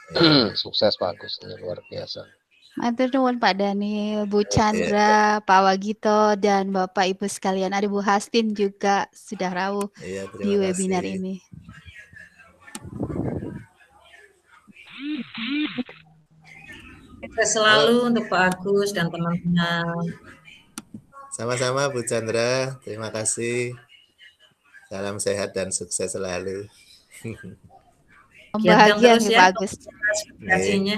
Sukses Pak Agus ini luar biasa. Matur nuwun Pak Daniel, Bu Chandra, yeah. Pak Wagito dan Bapak Ibu sekalian. Ada Bu Hastin juga sudah rawuh yeah, iya, di webinar kasih. ini. Kita selalu untuk Pak Agus dan teman-teman. Sama-sama Bu Chandra, terima kasih. Salam sehat dan sukses selalu. Ya, Bahagia ya, Pak ya. Terima kasihnya.